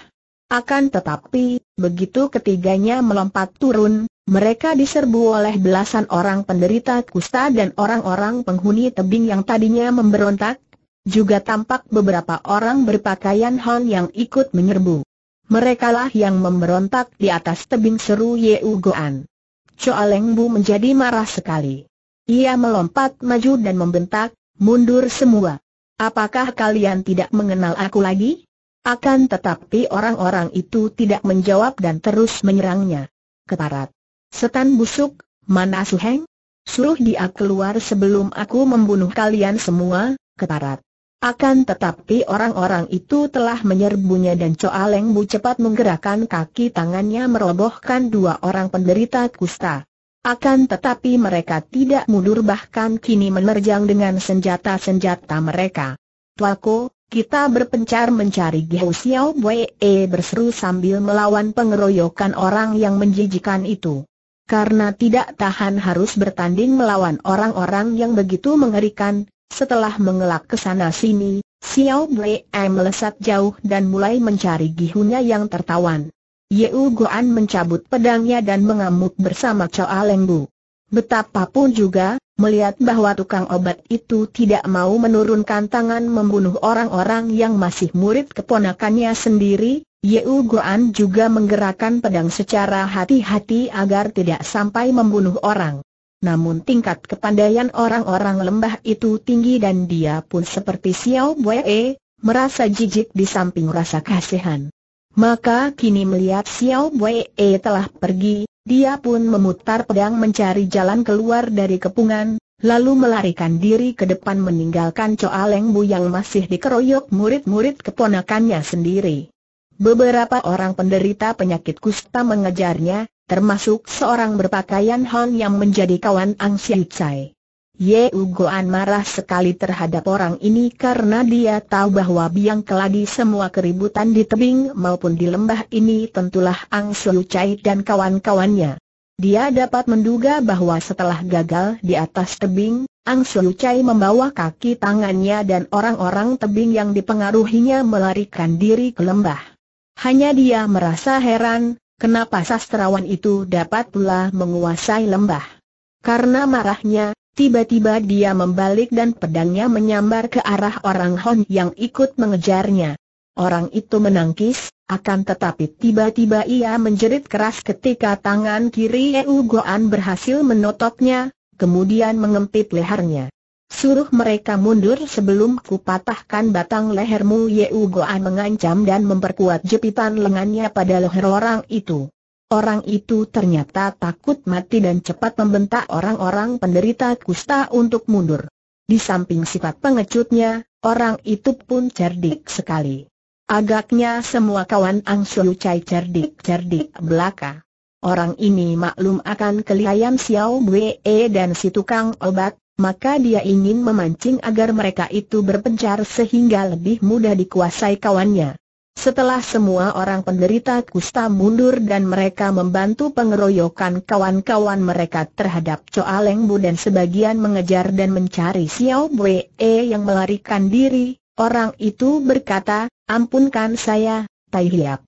Akan tetapi, begitu ketiganya melompat turun, mereka diserbu oleh belasan orang penderita kusta dan orang-orang penghuni tebing yang tadinya memberontak, juga tampak beberapa orang berpakaian Han yang ikut menyerbu. Merekalah yang memberontak di atas tebing seru Yeu Goan. Choa Leng Bu menjadi marah sekali. Ia melompat maju dan membentak, mundur semua. Apakah kalian tidak mengenal aku lagi? Akan tetapi orang-orang itu tidak menjawab dan terus menyerangnya. Keparat. Setan busuk, mana Suheng? Suruh dia keluar sebelum aku membunuh kalian semua, keparat. Akan tetapi orang-orang itu telah menyerbunya dan Coa Leng Bu cepat menggerakkan kaki tangannya merobohkan dua orang penderita kusta. Akan tetapi mereka tidak mundur bahkan kini menerjang dengan senjata-senjata mereka. Tuako, kita berpencar mencari Gihou Xiao Bue e berseru sambil melawan pengeroyokan orang yang menjijikan itu. Karena tidak tahan harus bertanding melawan orang-orang yang begitu mengerikan, setelah mengelak ke sana sini, Xiao Blei melesat jauh dan mulai mencari gihunya yang tertawan. Yeu Guan mencabut pedangnya dan mengamuk bersama Choa Leng Bu. Betapapun juga, melihat bahwa tukang obat itu tidak mau menurunkan tangan membunuh orang-orang yang masih murid keponakannya sendiri, Yeu Guan juga menggerakkan pedang secara hati-hati agar tidak sampai membunuh orang. Namun tingkat kepandaian orang-orang lembah itu tinggi dan dia pun seperti Xiao Wei, e, merasa jijik di samping rasa kasihan. Maka kini melihat Xiao Wei e telah pergi, dia pun memutar pedang mencari jalan keluar dari kepungan, lalu melarikan diri ke depan meninggalkan Choa Leng Bu yang masih dikeroyok murid-murid keponakannya sendiri. Beberapa orang penderita penyakit kusta mengejarnya, termasuk seorang berpakaian Han yang menjadi kawan Ang Siu Chai. Ye Ugoan marah sekali terhadap orang ini karena dia tahu bahwa biang keladi semua keributan di tebing maupun di lembah ini tentulah Ang Siu Cai dan kawan-kawannya. Dia dapat menduga bahwa setelah gagal di atas tebing, Ang Siu Cai membawa kaki tangannya dan orang-orang tebing yang dipengaruhinya melarikan diri ke lembah. Hanya dia merasa heran, Kenapa sastrawan itu dapat pula menguasai lembah? Karena marahnya, tiba-tiba dia membalik dan pedangnya menyambar ke arah orang Hon yang ikut mengejarnya. Orang itu menangkis, akan tetapi tiba-tiba ia menjerit keras ketika tangan kiri Eugoan berhasil menotoknya, kemudian mengempit lehernya. Suruh mereka mundur sebelum kupatahkan batang lehermu Yeu Goan mengancam dan memperkuat jepitan lengannya pada leher orang itu. Orang itu ternyata takut mati dan cepat membentak orang-orang penderita kusta untuk mundur. Di samping sifat pengecutnya, orang itu pun cerdik sekali. Agaknya semua kawan Ang Siu Chai cerdik-cerdik belaka. Orang ini maklum akan kelihayan Xiao Wei dan si tukang obat, maka dia ingin memancing agar mereka itu berpencar sehingga lebih mudah dikuasai kawannya. Setelah semua orang penderita kusta mundur dan mereka membantu pengeroyokan kawan-kawan mereka terhadap Choa Leng Bu dan sebagian mengejar dan mencari Xiao Wei E yang melarikan diri, orang itu berkata, ampunkan saya, Tai Hiap.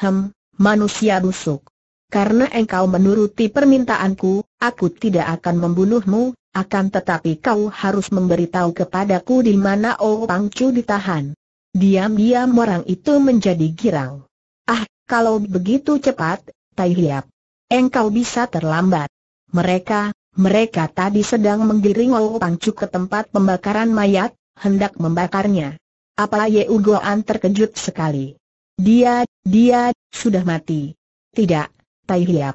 Hem, manusia busuk. Karena engkau menuruti permintaanku, aku tidak akan membunuhmu, akan tetapi kau harus memberitahu kepadaku di mana Oh Chu ditahan. Diam-diam orang itu menjadi girang. Ah, kalau begitu cepat, Tai Hiap. Engkau bisa terlambat. Mereka, mereka tadi sedang menggiring Oh Chu ke tempat pembakaran mayat, hendak membakarnya. Apa Ye Ugoan terkejut sekali. Dia, dia, sudah mati. Tidak, Tai Hiap.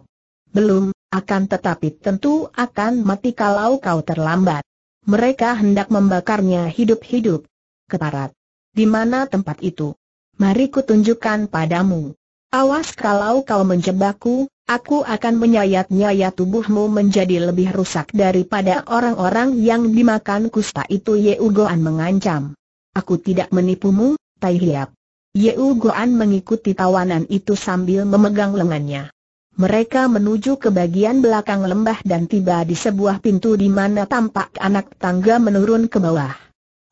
Belum, akan tetapi tentu akan mati kalau kau terlambat. Mereka hendak membakarnya hidup-hidup. Keparat. Di mana tempat itu? Mari kutunjukkan padamu. Awas kalau kau menjebakku, aku akan menyayat-nyayat tubuhmu menjadi lebih rusak daripada orang-orang yang dimakan kusta itu Ye Ugoan mengancam. Aku tidak menipumu, Tai Hiap. Ye Ugoan mengikuti tawanan itu sambil memegang lengannya. Mereka menuju ke bagian belakang lembah dan tiba di sebuah pintu di mana tampak anak tangga menurun ke bawah.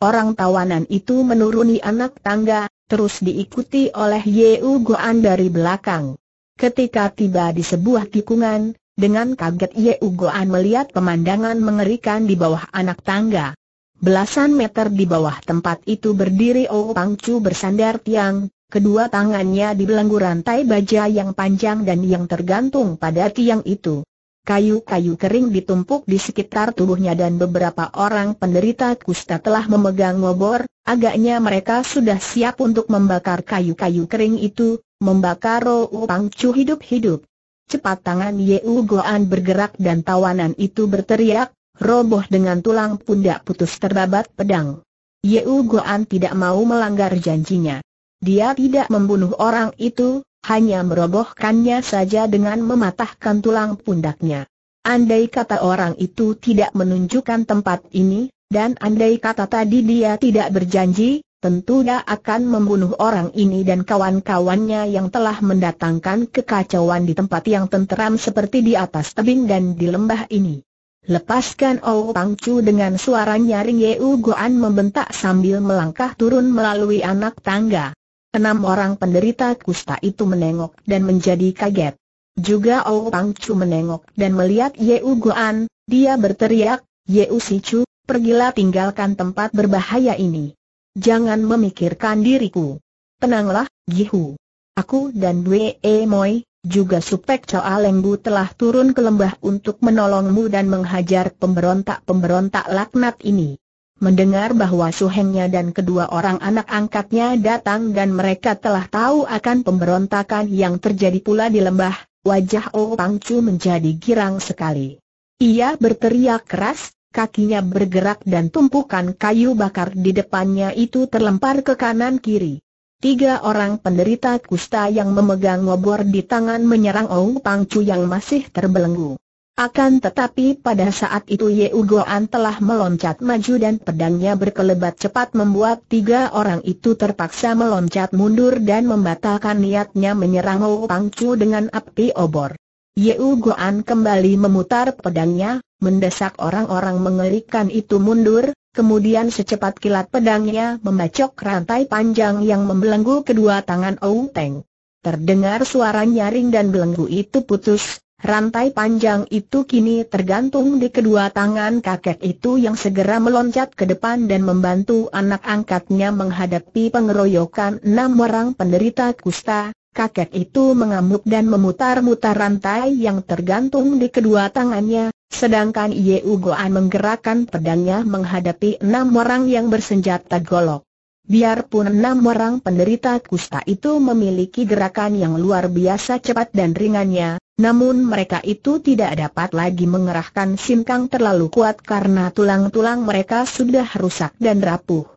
Orang tawanan itu menuruni anak tangga, terus diikuti oleh Yeu Goan dari belakang. Ketika tiba di sebuah tikungan, dengan kaget Yeu Goan melihat pemandangan mengerikan di bawah anak tangga. Belasan meter di bawah tempat itu berdiri Oh Pangcu bersandar tiang, Kedua tangannya dibelenggu rantai baja yang panjang dan yang tergantung pada tiang itu. Kayu-kayu kering ditumpuk di sekitar tubuhnya dan beberapa orang penderita kusta telah memegang ngobor, agaknya mereka sudah siap untuk membakar kayu-kayu kering itu, membakar Rou Pangcu hidup-hidup. Cepat tangan Yeu Goan bergerak dan tawanan itu berteriak, roboh dengan tulang pundak putus terbabat pedang. Yeu Goan tidak mau melanggar janjinya. Dia tidak membunuh orang itu, hanya merobohkannya saja dengan mematahkan tulang pundaknya. Andai kata orang itu tidak menunjukkan tempat ini, dan andai kata tadi dia tidak berjanji, tentu dia akan membunuh orang ini dan kawan-kawannya yang telah mendatangkan kekacauan di tempat yang tenteram seperti di atas tebing dan di lembah ini. Lepaskan Oh Pang dengan suara nyaring Yeu Goan membentak sambil melangkah turun melalui anak tangga. Enam orang penderita kusta itu menengok dan menjadi kaget. Juga Ou Pang Chu menengok dan melihat Ye Guan, dia berteriak, Ye Si Chu, pergilah tinggalkan tempat berbahaya ini. Jangan memikirkan diriku. Tenanglah, Jihu. Aku dan Wei e Moi, juga Supek Choa Lengbu telah turun ke lembah untuk menolongmu dan menghajar pemberontak-pemberontak laknat ini. Mendengar bahwa suhengnya dan kedua orang anak angkatnya datang dan mereka telah tahu akan pemberontakan yang terjadi pula di lembah, wajah O Pangcu menjadi girang sekali. Ia berteriak keras, kakinya bergerak dan tumpukan kayu bakar di depannya itu terlempar ke kanan kiri. Tiga orang penderita kusta yang memegang ngobor di tangan menyerang Ong Pangcu yang masih terbelenggu. Akan tetapi pada saat itu Ye Ugoan telah meloncat maju dan pedangnya berkelebat cepat membuat tiga orang itu terpaksa meloncat mundur dan membatalkan niatnya menyerang Ho Chu dengan api obor. Ye Ugoan kembali memutar pedangnya, mendesak orang-orang mengerikan itu mundur, kemudian secepat kilat pedangnya membacok rantai panjang yang membelenggu kedua tangan Ou Teng. Terdengar suara nyaring dan belenggu itu putus, Rantai panjang itu kini tergantung di kedua tangan kakek itu yang segera meloncat ke depan dan membantu anak angkatnya menghadapi pengeroyokan enam orang penderita kusta. Kakek itu mengamuk dan memutar-mutar rantai yang tergantung di kedua tangannya, sedangkan Ye Ugoan menggerakkan pedangnya menghadapi enam orang yang bersenjata golok. Biarpun enam orang penderita kusta itu memiliki gerakan yang luar biasa cepat dan ringannya, namun mereka itu tidak dapat lagi mengerahkan simkang terlalu kuat karena tulang-tulang mereka sudah rusak dan rapuh.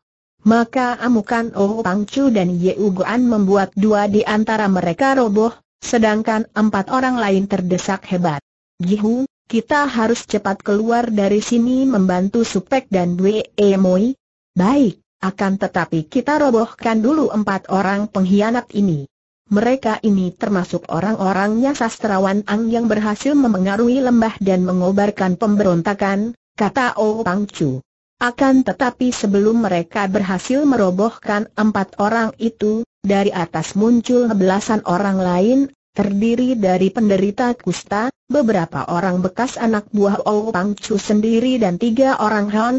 Maka amukan Oh Pangcu dan Ye Uguan membuat dua di antara mereka roboh, sedangkan empat orang lain terdesak hebat. Gihu, kita harus cepat keluar dari sini membantu Supek dan E Moi. Baik, akan tetapi kita robohkan dulu empat orang pengkhianat ini. Mereka ini termasuk orang-orangnya sastrawan Ang yang berhasil memengaruhi lembah dan mengobarkan pemberontakan, kata O Pang Chu. Akan tetapi sebelum mereka berhasil merobohkan empat orang itu, dari atas muncul belasan orang lain, terdiri dari penderita kusta, beberapa orang bekas anak buah O Pang Chu sendiri dan tiga orang Han,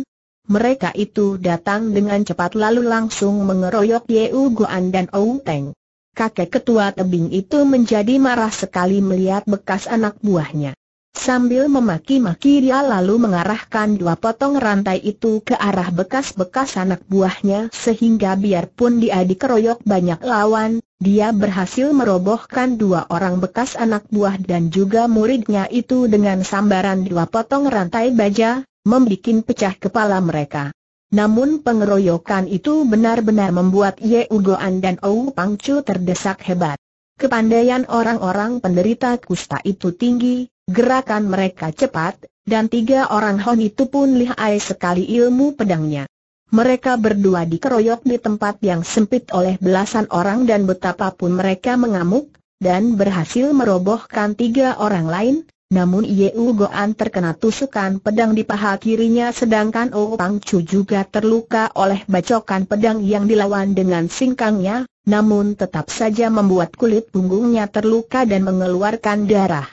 mereka itu datang dengan cepat lalu langsung mengeroyok Yeu Guan dan O Teng kakek ketua tebing itu menjadi marah sekali melihat bekas anak buahnya. Sambil memaki-maki dia lalu mengarahkan dua potong rantai itu ke arah bekas-bekas anak buahnya sehingga biarpun dia dikeroyok banyak lawan, dia berhasil merobohkan dua orang bekas anak buah dan juga muridnya itu dengan sambaran dua potong rantai baja, membuat pecah kepala mereka. Namun pengeroyokan itu benar-benar membuat Ye Ugoan dan Ou Pangcu terdesak hebat. Kepandaian orang-orang penderita kusta itu tinggi, gerakan mereka cepat, dan tiga orang Hon itu pun lihai sekali ilmu pedangnya. Mereka berdua dikeroyok di tempat yang sempit oleh belasan orang dan betapapun mereka mengamuk, dan berhasil merobohkan tiga orang lain, namun Yeu Goan terkena tusukan pedang di paha kirinya sedangkan O Pang Chu juga terluka oleh bacokan pedang yang dilawan dengan singkangnya, namun tetap saja membuat kulit punggungnya terluka dan mengeluarkan darah.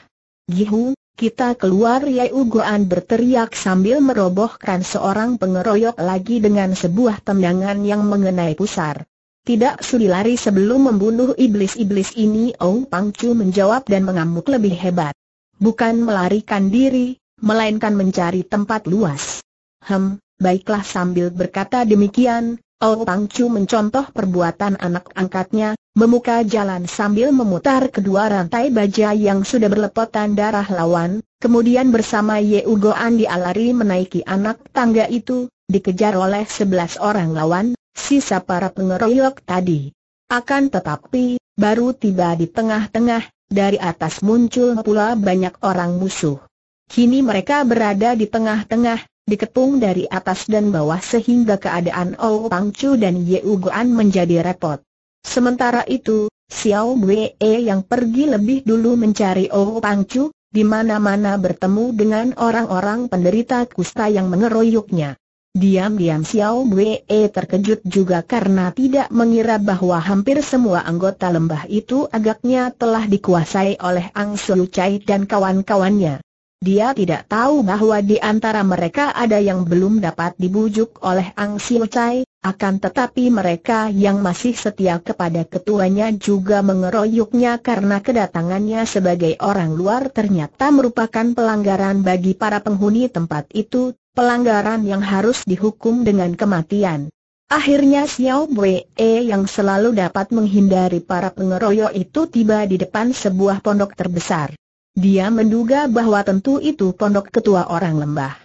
Gihu, kita keluar Yeu Goan berteriak sambil merobohkan seorang pengeroyok lagi dengan sebuah tendangan yang mengenai pusar. Tidak sudi lari sebelum membunuh iblis-iblis ini Ong Chu menjawab dan mengamuk lebih hebat. Bukan melarikan diri, melainkan mencari tempat luas. Hem, baiklah sambil berkata demikian, Oh Pang Chu mencontoh perbuatan anak angkatnya, memuka jalan sambil memutar kedua rantai baja yang sudah berlepotan darah lawan, kemudian bersama Ye Ugoan dialari menaiki anak tangga itu, dikejar oleh sebelas orang lawan, sisa para pengeroyok tadi. Akan tetapi, baru tiba di tengah-tengah, dari atas muncul pula banyak orang musuh. Kini mereka berada di tengah-tengah, dikepung dari atas dan bawah sehingga keadaan Ou Pangcu dan Ye Uguan menjadi repot. Sementara itu, Xiao Wei yang pergi lebih dulu mencari Ou Pangcu, di mana-mana bertemu dengan orang-orang penderita kusta yang mengeroyoknya. Diam-diam Xiao Wei terkejut juga karena tidak mengira bahwa hampir semua anggota lembah itu agaknya telah dikuasai oleh Ang Su Chai dan kawan-kawannya. Dia tidak tahu bahwa di antara mereka ada yang belum dapat dibujuk oleh Ang Su Chai, akan tetapi mereka yang masih setia kepada ketuanya juga mengeroyoknya karena kedatangannya sebagai orang luar ternyata merupakan pelanggaran bagi para penghuni tempat itu pelanggaran yang harus dihukum dengan kematian. Akhirnya Xiao Wei yang selalu dapat menghindari para pengeroyok itu tiba di depan sebuah pondok terbesar. Dia menduga bahwa tentu itu pondok ketua orang lembah.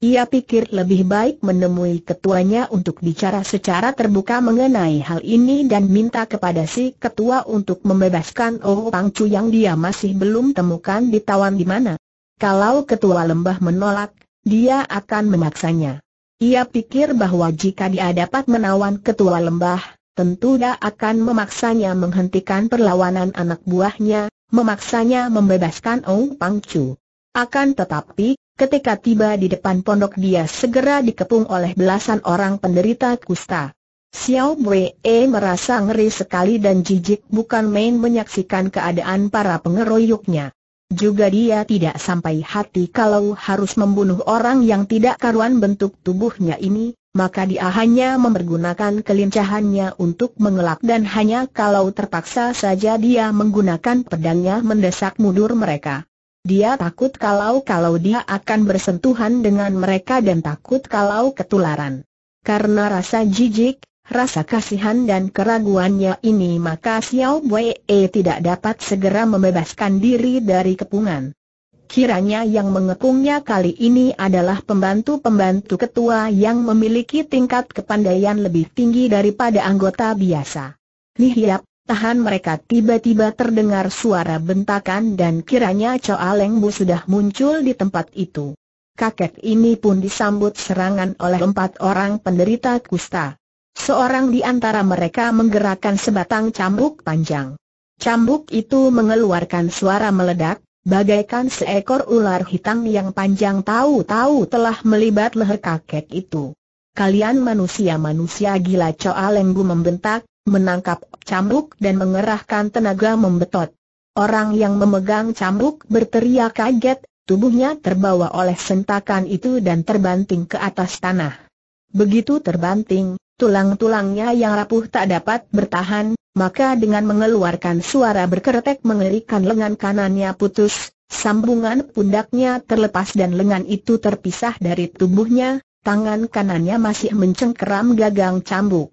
Ia pikir lebih baik menemui ketuanya untuk bicara secara terbuka mengenai hal ini dan minta kepada si ketua untuk membebaskan Oh Pang Chu yang dia masih belum temukan ditawan di mana. Kalau ketua lembah menolak, dia akan memaksanya. Ia pikir bahwa jika dia dapat menawan ketua lembah, tentu dia akan memaksanya menghentikan perlawanan anak buahnya, memaksanya membebaskan Ong Pang Chu. Akan tetapi, ketika tiba di depan pondok dia segera dikepung oleh belasan orang penderita kusta. Xiao Wei merasa ngeri sekali dan jijik bukan main menyaksikan keadaan para pengeroyoknya. Juga dia tidak sampai hati kalau harus membunuh orang yang tidak karuan bentuk tubuhnya ini, maka dia hanya mempergunakan kelincahannya untuk mengelak dan hanya kalau terpaksa saja dia menggunakan pedangnya mendesak mundur mereka. Dia takut kalau-kalau dia akan bersentuhan dengan mereka dan takut kalau ketularan. Karena rasa jijik, rasa kasihan dan keraguannya ini maka Xiao Wei e tidak dapat segera membebaskan diri dari kepungan. Kiranya yang mengepungnya kali ini adalah pembantu-pembantu ketua yang memiliki tingkat kepandaian lebih tinggi daripada anggota biasa. Nihiap, tahan mereka tiba-tiba terdengar suara bentakan dan kiranya Choa Leng Bu sudah muncul di tempat itu. Kakek ini pun disambut serangan oleh empat orang penderita kusta. Seorang di antara mereka menggerakkan sebatang cambuk panjang. Cambuk itu mengeluarkan suara meledak, bagaikan seekor ular hitam yang panjang tahu-tahu telah melibat leher kakek itu. Kalian manusia-manusia gila Coa Lembu membentak, menangkap cambuk dan mengerahkan tenaga membetot. Orang yang memegang cambuk berteriak kaget, tubuhnya terbawa oleh sentakan itu dan terbanting ke atas tanah. Begitu terbanting, tulang-tulangnya yang rapuh tak dapat bertahan, maka dengan mengeluarkan suara berkeretek mengerikan lengan kanannya putus, sambungan pundaknya terlepas dan lengan itu terpisah dari tubuhnya, tangan kanannya masih mencengkeram gagang cambuk.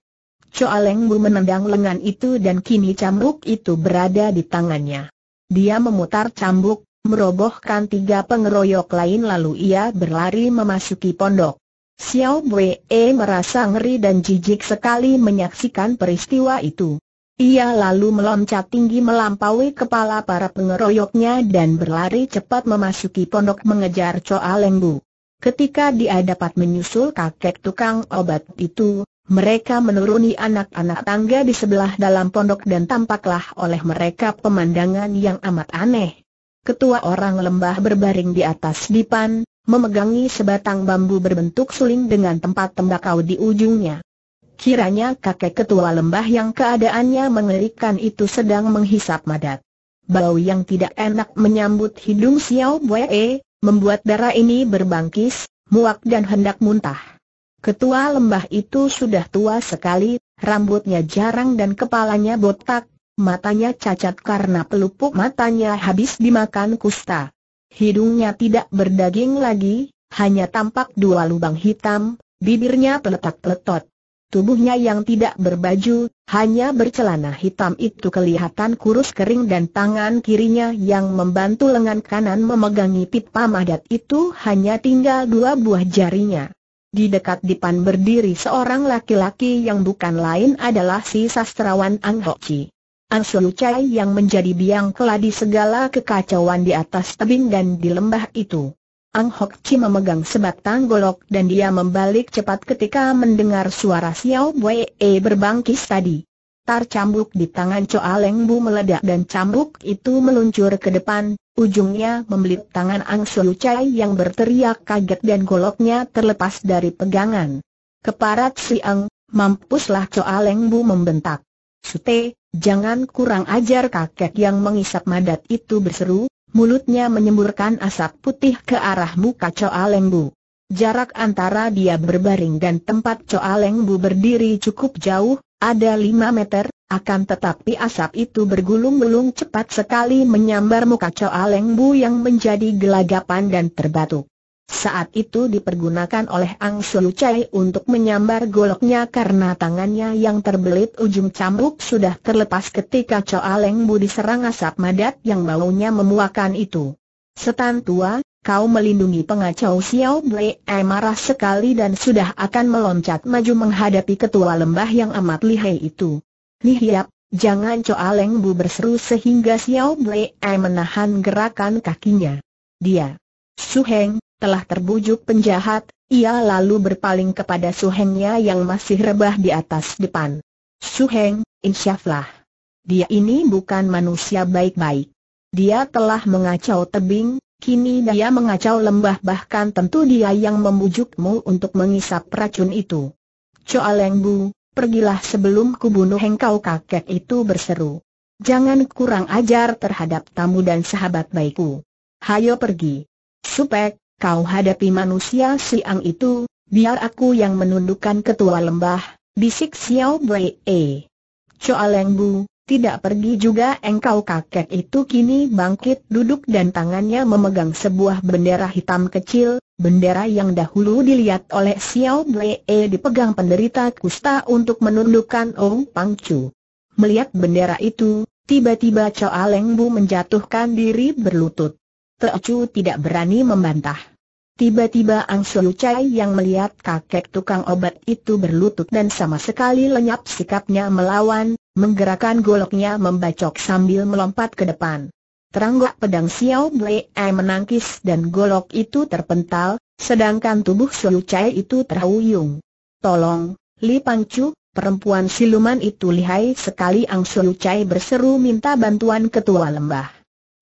Choaleng Bu menendang lengan itu dan kini cambuk itu berada di tangannya. Dia memutar cambuk, merobohkan tiga pengeroyok lain lalu ia berlari memasuki pondok. Xiao Wei e merasa ngeri dan jijik sekali menyaksikan peristiwa itu. Ia lalu meloncat tinggi melampaui kepala para pengeroyoknya dan berlari cepat memasuki pondok mengejar Choa Lengbu. Ketika dia dapat menyusul kakek tukang obat itu, mereka menuruni anak-anak tangga di sebelah dalam pondok dan tampaklah oleh mereka pemandangan yang amat aneh. Ketua orang lembah berbaring di atas dipan, memegangi sebatang bambu berbentuk suling dengan tempat tembakau di ujungnya. Kiranya kakek ketua lembah yang keadaannya mengerikan itu sedang menghisap madat. Bau yang tidak enak menyambut hidung Xiao Wei, membuat darah ini berbangkis, muak dan hendak muntah. Ketua lembah itu sudah tua sekali, rambutnya jarang dan kepalanya botak, matanya cacat karena pelupuk matanya habis dimakan kusta. Hidungnya tidak berdaging lagi, hanya tampak dua lubang hitam, bibirnya peletak-peletot. Tubuhnya yang tidak berbaju, hanya bercelana hitam itu kelihatan kurus kering dan tangan kirinya yang membantu lengan kanan memegangi pipa madat itu hanya tinggal dua buah jarinya. Di dekat dipan berdiri seorang laki-laki yang bukan lain adalah si sastrawan Ang Ho Chi. Siu Chai yang menjadi biang keladi segala kekacauan di atas tebing dan di lembah itu. Ang Hok Chi memegang sebatang golok dan dia membalik cepat ketika mendengar suara Xiao Wei e berbangkis tadi. Tar cambuk di tangan Choa Leng Bu meledak dan cambuk itu meluncur ke depan, ujungnya membelit tangan Ang Siu Chai yang berteriak kaget dan goloknya terlepas dari pegangan. Keparat si Ang, mampuslah Choa Leng Bu membentak. Sute, Jangan kurang ajar kakek yang mengisap madat itu berseru, mulutnya menyemburkan asap putih ke arah muka coa Lengbu. Jarak antara dia berbaring dan tempat coa Lengbu berdiri cukup jauh, ada lima meter, akan tetapi asap itu bergulung-gulung cepat sekali menyambar muka coa Lengbu yang menjadi gelagapan dan terbatuk. Saat itu dipergunakan oleh Ang Siu Chai untuk menyambar goloknya karena tangannya yang terbelit ujung cambuk sudah terlepas ketika Choa Leng Bu diserang asap madat yang baunya memuakan itu. Setan tua, kau melindungi pengacau Xiao Blei marah sekali dan sudah akan meloncat maju menghadapi ketua lembah yang amat lihai itu. Yap, jangan Choa Leng Bu berseru sehingga Xiao Blei menahan gerakan kakinya. Dia, Su Heng, telah terbujuk penjahat, ia lalu berpaling kepada Su suhengnya yang masih rebah di atas depan. Suheng, insyaflah. Dia ini bukan manusia baik-baik. Dia telah mengacau tebing, kini dia mengacau lembah bahkan tentu dia yang membujukmu untuk mengisap racun itu. Coa Leng Bu, pergilah sebelum kubunuh engkau kakek itu berseru. Jangan kurang ajar terhadap tamu dan sahabat baikku. Hayo pergi. Supek, kau hadapi manusia siang itu, biar aku yang menundukkan ketua lembah, bisik Xiao Wei. Choa Leng Bu, tidak pergi juga engkau kakek itu kini bangkit duduk dan tangannya memegang sebuah bendera hitam kecil, bendera yang dahulu dilihat oleh Xiao Wei dipegang penderita kusta untuk menundukkan Ong Chu. Melihat bendera itu, tiba-tiba Choa Leng Bu menjatuhkan diri berlutut. Teocu tidak berani membantah. Tiba-tiba Ang Suu Chai yang melihat kakek tukang obat itu berlutut dan sama sekali lenyap sikapnya melawan, menggerakkan goloknya membacok sambil melompat ke depan. Teranggak pedang Xiao Wei menangkis dan golok itu terpental, sedangkan tubuh Suu Chai itu terhuyung. Tolong, Li Pangcu, perempuan siluman itu lihai sekali Ang Suu Chai berseru minta bantuan ketua lembah.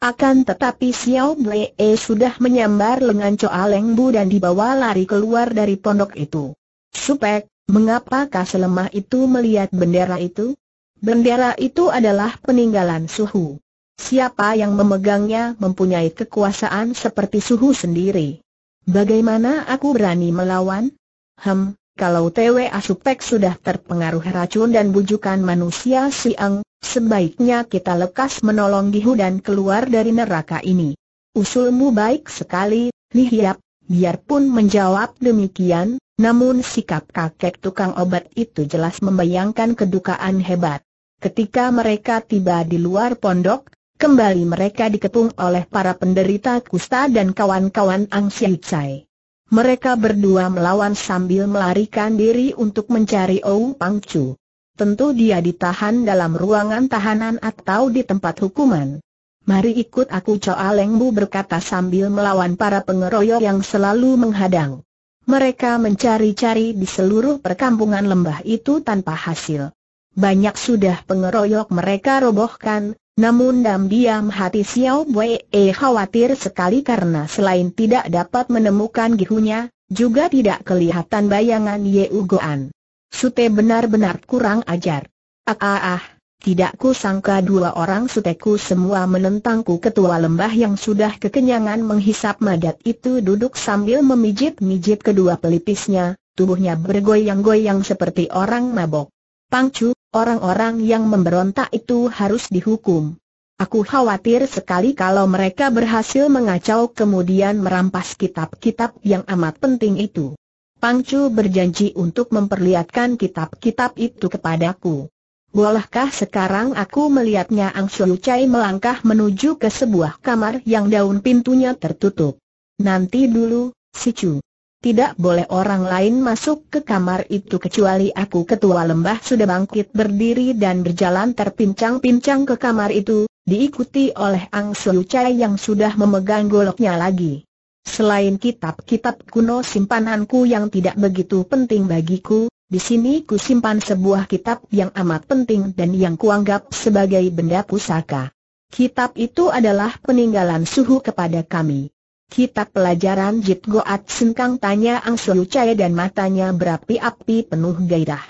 Akan tetapi Xiao Blee sudah menyambar lengan Choa Leng Bu dan dibawa lari keluar dari pondok itu. Supek, mengapakah selemah itu melihat bendera itu? Bendera itu adalah peninggalan suhu. Siapa yang memegangnya mempunyai kekuasaan seperti suhu sendiri. Bagaimana aku berani melawan? Hem, kalau TW Asupek sudah terpengaruh racun dan bujukan manusia siang, sebaiknya kita lekas menolong Gihu dan keluar dari neraka ini. Usulmu baik sekali, Lihiap, biarpun menjawab demikian, namun sikap kakek tukang obat itu jelas membayangkan kedukaan hebat. Ketika mereka tiba di luar pondok, kembali mereka dikepung oleh para penderita kusta dan kawan-kawan Ang Siai mereka berdua melawan sambil melarikan diri untuk mencari Ou Pang Chu. Tentu dia ditahan dalam ruangan tahanan atau di tempat hukuman. Mari ikut aku Choa Leng Bu berkata sambil melawan para pengeroyok yang selalu menghadang. Mereka mencari-cari di seluruh perkampungan lembah itu tanpa hasil. Banyak sudah pengeroyok mereka robohkan, namun diam-diam hati Xiao Wei eh, khawatir sekali karena selain tidak dapat menemukan gihunya, juga tidak kelihatan bayangan Ye Ugoan. Sute benar-benar kurang ajar. Ah ah ah, tidak sangka dua orang suteku semua menentangku ketua lembah yang sudah kekenyangan menghisap madat itu duduk sambil memijit-mijit kedua pelipisnya, tubuhnya bergoyang-goyang seperti orang mabok. Pangcu, Orang-orang yang memberontak itu harus dihukum. Aku khawatir sekali kalau mereka berhasil mengacau kemudian merampas kitab-kitab yang amat penting itu. Pangcu berjanji untuk memperlihatkan kitab-kitab itu kepadaku. Bolehkah sekarang aku melihatnya Ang Siu Chai melangkah menuju ke sebuah kamar yang daun pintunya tertutup. Nanti dulu, si Chu tidak boleh orang lain masuk ke kamar itu kecuali aku ketua lembah sudah bangkit berdiri dan berjalan terpincang-pincang ke kamar itu, diikuti oleh Ang Chai yang sudah memegang goloknya lagi. Selain kitab-kitab kuno simpananku yang tidak begitu penting bagiku, di sini ku simpan sebuah kitab yang amat penting dan yang kuanggap sebagai benda pusaka. Kitab itu adalah peninggalan suhu kepada kami. Kitab pelajaran Jit Goat Sengkang tanya Ang Selucaya dan matanya berapi-api penuh gairah.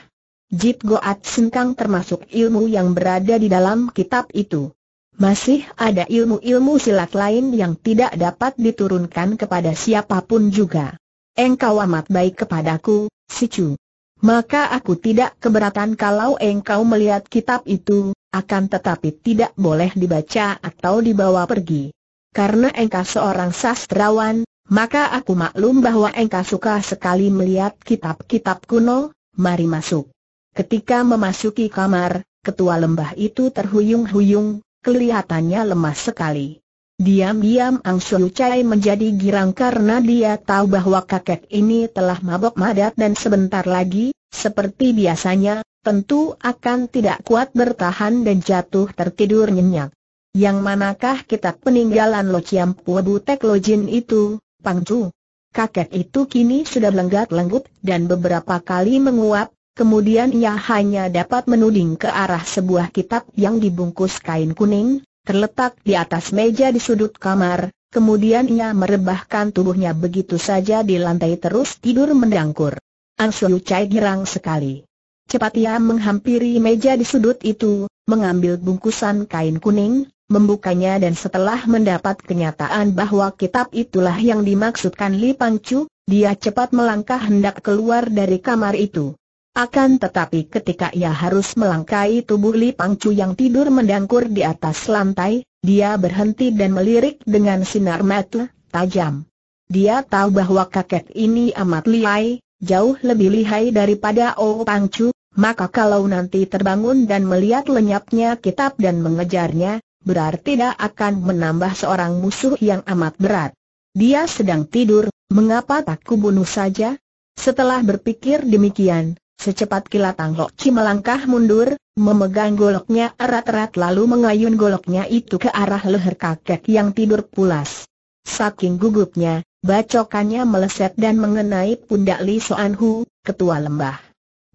Jit Goat Sengkang termasuk ilmu yang berada di dalam kitab itu. Masih ada ilmu-ilmu silat lain yang tidak dapat diturunkan kepada siapapun juga. Engkau amat baik kepadaku, si Chu. Maka aku tidak keberatan kalau engkau melihat kitab itu, akan tetapi tidak boleh dibaca atau dibawa pergi karena engkau seorang sastrawan, maka aku maklum bahwa engkau suka sekali melihat kitab-kitab kuno, mari masuk. Ketika memasuki kamar, ketua lembah itu terhuyung-huyung, kelihatannya lemah sekali. Diam-diam Ang Sulu Chai menjadi girang karena dia tahu bahwa kakek ini telah mabok madat dan sebentar lagi, seperti biasanya, tentu akan tidak kuat bertahan dan jatuh tertidur nyenyak. Yang manakah kitab peninggalan Lo Chiam Pua Butek Lo Jin itu, Pang Chu? Kakek itu kini sudah lenggat-lenggut dan beberapa kali menguap, kemudian ia hanya dapat menuding ke arah sebuah kitab yang dibungkus kain kuning, terletak di atas meja di sudut kamar, kemudian ia merebahkan tubuhnya begitu saja di lantai terus tidur mendangkur. Ang Suyu Chai girang sekali. Cepat ia menghampiri meja di sudut itu, mengambil bungkusan kain kuning, membukanya dan setelah mendapat kenyataan bahwa kitab itulah yang dimaksudkan Li Pangcu, dia cepat melangkah hendak keluar dari kamar itu. Akan tetapi ketika ia harus melangkai tubuh Li Pangcu yang tidur mendangkur di atas lantai, dia berhenti dan melirik dengan sinar mata tajam. Dia tahu bahwa kakek ini amat lihai, jauh lebih lihai daripada O Pangcu, maka kalau nanti terbangun dan melihat lenyapnya kitab dan mengejarnya, berarti dia akan menambah seorang musuh yang amat berat. Dia sedang tidur, mengapa tak kubunuh saja? Setelah berpikir demikian, secepat kilat Tang melangkah mundur, memegang goloknya erat-erat lalu mengayun goloknya itu ke arah leher kakek yang tidur pulas. Saking gugupnya, bacokannya meleset dan mengenai pundak Li Soan ketua lembah.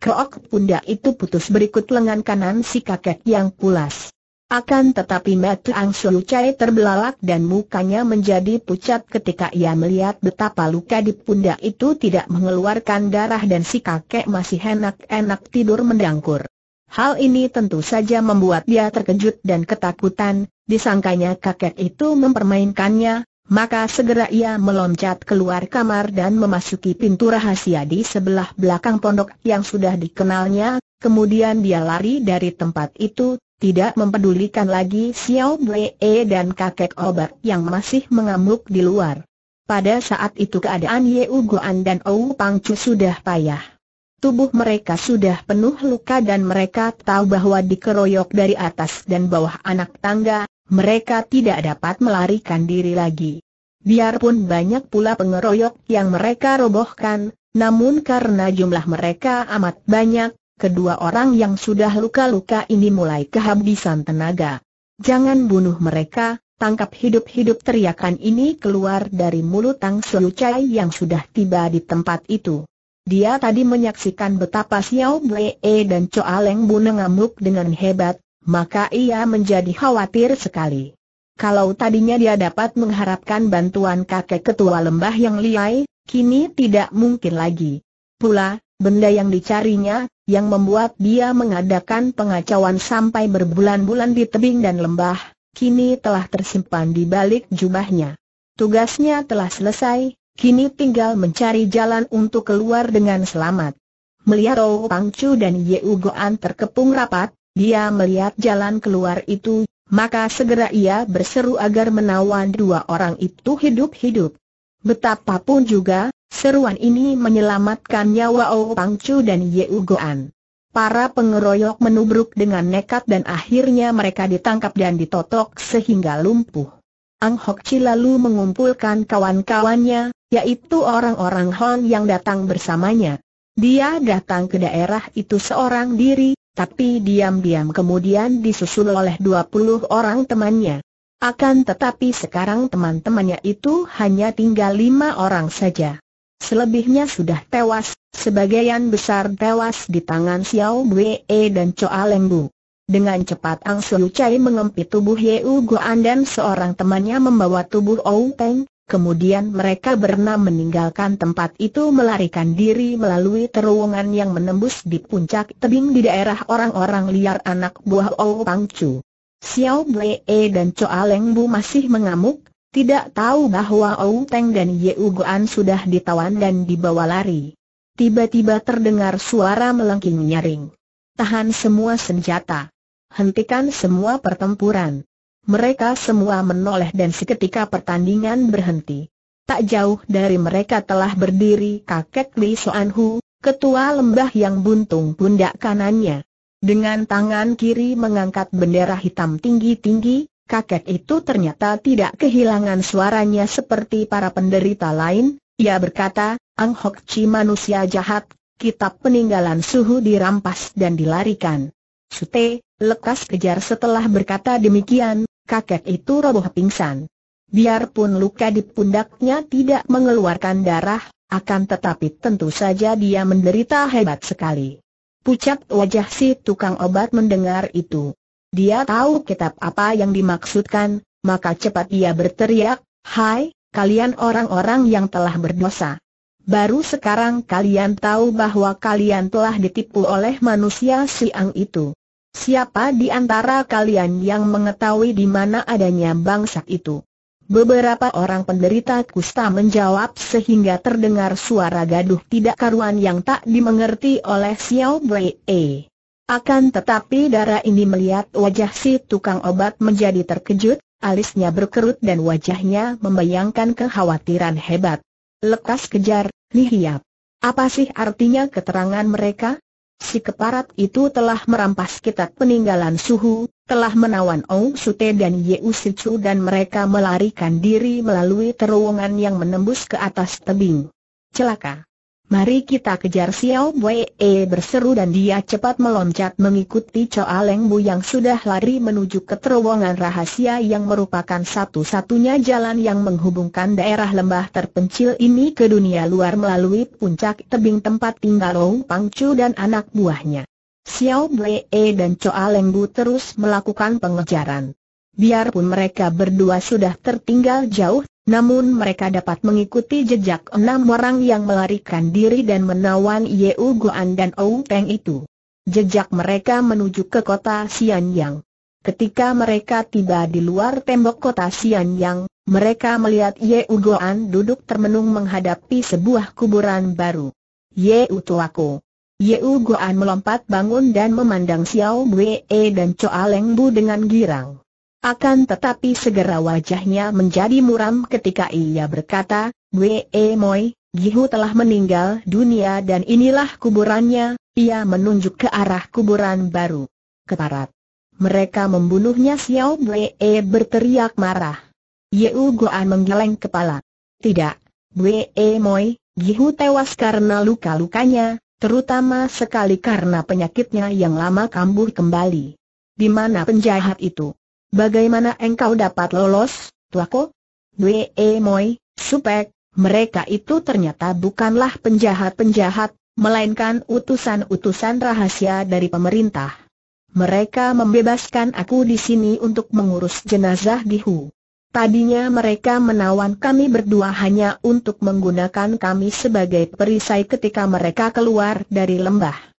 Keok pundak itu putus berikut lengan kanan si kakek yang pulas. Akan tetapi mata Ang Su Chai terbelalak dan mukanya menjadi pucat ketika ia melihat betapa luka di pundak itu tidak mengeluarkan darah dan si kakek masih enak-enak tidur mendangkur. Hal ini tentu saja membuat dia terkejut dan ketakutan, disangkanya kakek itu mempermainkannya, maka segera ia meloncat keluar kamar dan memasuki pintu rahasia di sebelah belakang pondok yang sudah dikenalnya, kemudian dia lari dari tempat itu, tidak mempedulikan lagi Xiao Blee e dan kakek obat yang masih mengamuk di luar. Pada saat itu keadaan Ye Guan dan Ou Pangcu sudah payah. Tubuh mereka sudah penuh luka dan mereka tahu bahwa dikeroyok dari atas dan bawah anak tangga, mereka tidak dapat melarikan diri lagi. Biarpun banyak pula pengeroyok yang mereka robohkan, namun karena jumlah mereka amat banyak, kedua orang yang sudah luka-luka ini mulai kehabisan tenaga. Jangan bunuh mereka, tangkap hidup-hidup teriakan ini keluar dari mulut Tang Chai yang sudah tiba di tempat itu. Dia tadi menyaksikan betapa Xiao Wei dan Choa Leng Bu mengamuk dengan hebat, maka ia menjadi khawatir sekali. Kalau tadinya dia dapat mengharapkan bantuan kakek ketua lembah yang liai, kini tidak mungkin lagi. Pula, benda yang dicarinya, yang membuat dia mengadakan pengacauan sampai berbulan-bulan di tebing dan lembah, kini telah tersimpan di balik jubahnya. Tugasnya telah selesai, kini tinggal mencari jalan untuk keluar dengan selamat. Melihat Meliaro Pangcu dan Ye Ugoan terkepung rapat, dia melihat jalan keluar itu, maka segera ia berseru agar menawan dua orang itu hidup-hidup. Betapapun juga, Seruan ini menyelamatkan nyawa Pang Chu dan Ye Ugoan. Para pengeroyok menubruk dengan nekat dan akhirnya mereka ditangkap dan ditotok sehingga lumpuh. Ang Hok Chi lalu mengumpulkan kawan-kawannya, yaitu orang-orang Hon yang datang bersamanya. Dia datang ke daerah itu seorang diri, tapi diam-diam kemudian disusul oleh 20 orang temannya. Akan tetapi sekarang teman-temannya itu hanya tinggal lima orang saja. Selebihnya sudah tewas, sebagian besar tewas di tangan Xiao Wei dan Choa Leng Bu. Dengan cepat Ang Su Chai mengempit tubuh U Guan dan seorang temannya membawa tubuh Ou Peng, kemudian mereka berenam meninggalkan tempat itu melarikan diri melalui terowongan yang menembus di puncak tebing di daerah orang-orang liar anak buah Ou Pang Chu. Xiao Wei dan Choa Leng Bu masih mengamuk, tidak tahu bahwa Ou Teng dan Ye Uguan sudah ditawan dan dibawa lari. Tiba-tiba terdengar suara melengking nyaring. Tahan semua senjata. Hentikan semua pertempuran. Mereka semua menoleh dan seketika pertandingan berhenti. Tak jauh dari mereka telah berdiri kakek Li Soan ketua lembah yang buntung pundak kanannya. Dengan tangan kiri mengangkat bendera hitam tinggi-tinggi, kakek itu ternyata tidak kehilangan suaranya seperti para penderita lain, ia berkata, Ang Hok Chi manusia jahat, kitab peninggalan suhu dirampas dan dilarikan. Sute, lekas kejar setelah berkata demikian, kakek itu roboh pingsan. Biarpun luka di pundaknya tidak mengeluarkan darah, akan tetapi tentu saja dia menderita hebat sekali. Pucat wajah si tukang obat mendengar itu. Dia tahu kitab apa yang dimaksudkan, maka cepat ia berteriak, Hai, kalian orang-orang yang telah berdosa. Baru sekarang kalian tahu bahwa kalian telah ditipu oleh manusia siang itu. Siapa di antara kalian yang mengetahui di mana adanya bangsa itu? Beberapa orang penderita kusta menjawab sehingga terdengar suara gaduh tidak karuan yang tak dimengerti oleh Xiao Wei. Akan tetapi darah ini melihat wajah si tukang obat menjadi terkejut, alisnya berkerut dan wajahnya membayangkan kekhawatiran hebat. Lekas kejar, lihiap. Apa sih artinya keterangan mereka? Si keparat itu telah merampas kitab peninggalan suhu, telah menawan Ong Sute dan Yeu Usicu dan mereka melarikan diri melalui terowongan yang menembus ke atas tebing. Celaka! Mari kita kejar Xiao Wei eh, berseru dan dia cepat meloncat mengikuti Choa Leng Bu yang sudah lari menuju ke terowongan rahasia yang merupakan satu-satunya jalan yang menghubungkan daerah lembah terpencil ini ke dunia luar melalui puncak tebing tempat tinggal Long Pang Chu dan anak buahnya. Xiao Wei eh, dan Choa Leng Bu terus melakukan pengejaran. Biarpun mereka berdua sudah tertinggal jauh, namun mereka dapat mengikuti jejak enam orang yang melarikan diri dan menawan Ye Guan dan Ou Teng itu. Jejak mereka menuju ke kota Xianyang. Ketika mereka tiba di luar tembok kota Xianyang, mereka melihat Ye Guan duduk termenung menghadapi sebuah kuburan baru. Ye Utuaku. Ye Guan melompat bangun dan memandang Xiao Wei dan Choa Leng Bu dengan girang. Akan tetapi segera wajahnya menjadi muram ketika ia berkata, Wee eh, Moi, Gihu telah meninggal dunia dan inilah kuburannya, ia menunjuk ke arah kuburan baru. Keparat. Mereka membunuhnya Xiao Wee eh, berteriak marah. Yeu Goan menggeleng kepala. Tidak, Wee eh, Moi, Gihu tewas karena luka-lukanya, terutama sekali karena penyakitnya yang lama kambuh kembali. Di mana penjahat itu? Bagaimana engkau dapat lolos, tuako? Wee Moi, Supek, mereka itu ternyata bukanlah penjahat-penjahat, melainkan utusan-utusan rahasia dari pemerintah. Mereka membebaskan aku di sini untuk mengurus jenazah di Hu. Tadinya mereka menawan kami berdua hanya untuk menggunakan kami sebagai perisai ketika mereka keluar dari lembah.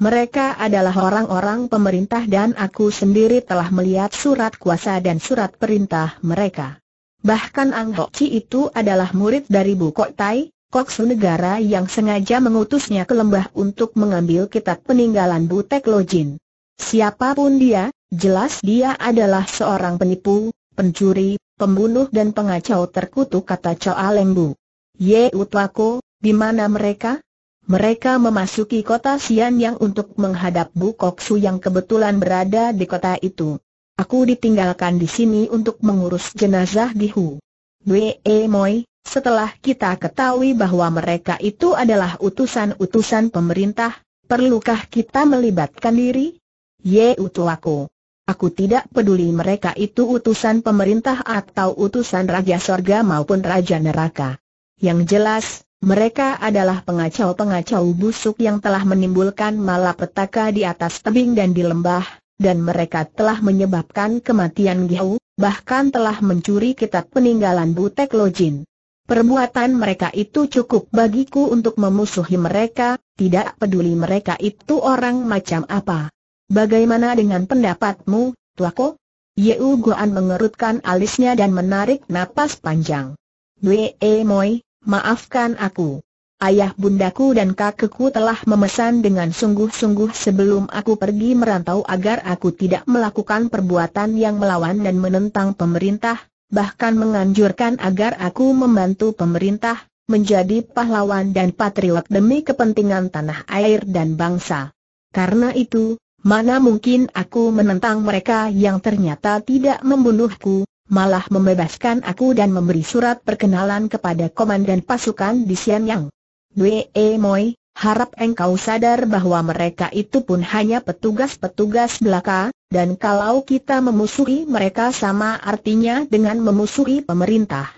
Mereka adalah orang-orang pemerintah dan aku sendiri telah melihat surat kuasa dan surat perintah mereka. Bahkan Ang Ho Chi itu adalah murid dari Bu Kok Tai, Koksu negara yang sengaja mengutusnya ke lembah untuk mengambil kitab peninggalan Bu Tek Lo Jin. Siapapun dia, jelas dia adalah seorang penipu, pencuri, pembunuh dan pengacau terkutuk kata Choa Leng Bu. Ye Utwako, di mana mereka? Mereka memasuki kota Sian yang untuk menghadap Bu Kok yang kebetulan berada di kota itu. Aku ditinggalkan di sini untuk mengurus jenazah di Hu. Wei e, Moi, setelah kita ketahui bahwa mereka itu adalah utusan-utusan pemerintah, perlukah kita melibatkan diri? Ye Aku. Aku tidak peduli mereka itu utusan pemerintah atau utusan Raja Sorga maupun Raja Neraka. Yang jelas, mereka adalah pengacau-pengacau busuk yang telah menimbulkan malapetaka di atas tebing dan di lembah, dan mereka telah menyebabkan kematian Gihau, bahkan telah mencuri kitab peninggalan Butek Lojin. Perbuatan mereka itu cukup bagiku untuk memusuhi mereka, tidak peduli mereka itu orang macam apa. Bagaimana dengan pendapatmu, Tuako? Yeu Goan mengerutkan alisnya dan menarik napas panjang. Wee Moi, maafkan aku. Ayah bundaku dan kakekku telah memesan dengan sungguh-sungguh sebelum aku pergi merantau agar aku tidak melakukan perbuatan yang melawan dan menentang pemerintah, bahkan menganjurkan agar aku membantu pemerintah, menjadi pahlawan dan patriot demi kepentingan tanah air dan bangsa. Karena itu, mana mungkin aku menentang mereka yang ternyata tidak membunuhku, malah membebaskan aku dan memberi surat perkenalan kepada komandan pasukan di Xianyang. Wee Moi, harap engkau sadar bahwa mereka itu pun hanya petugas-petugas belaka, dan kalau kita memusuhi mereka sama artinya dengan memusuhi pemerintah.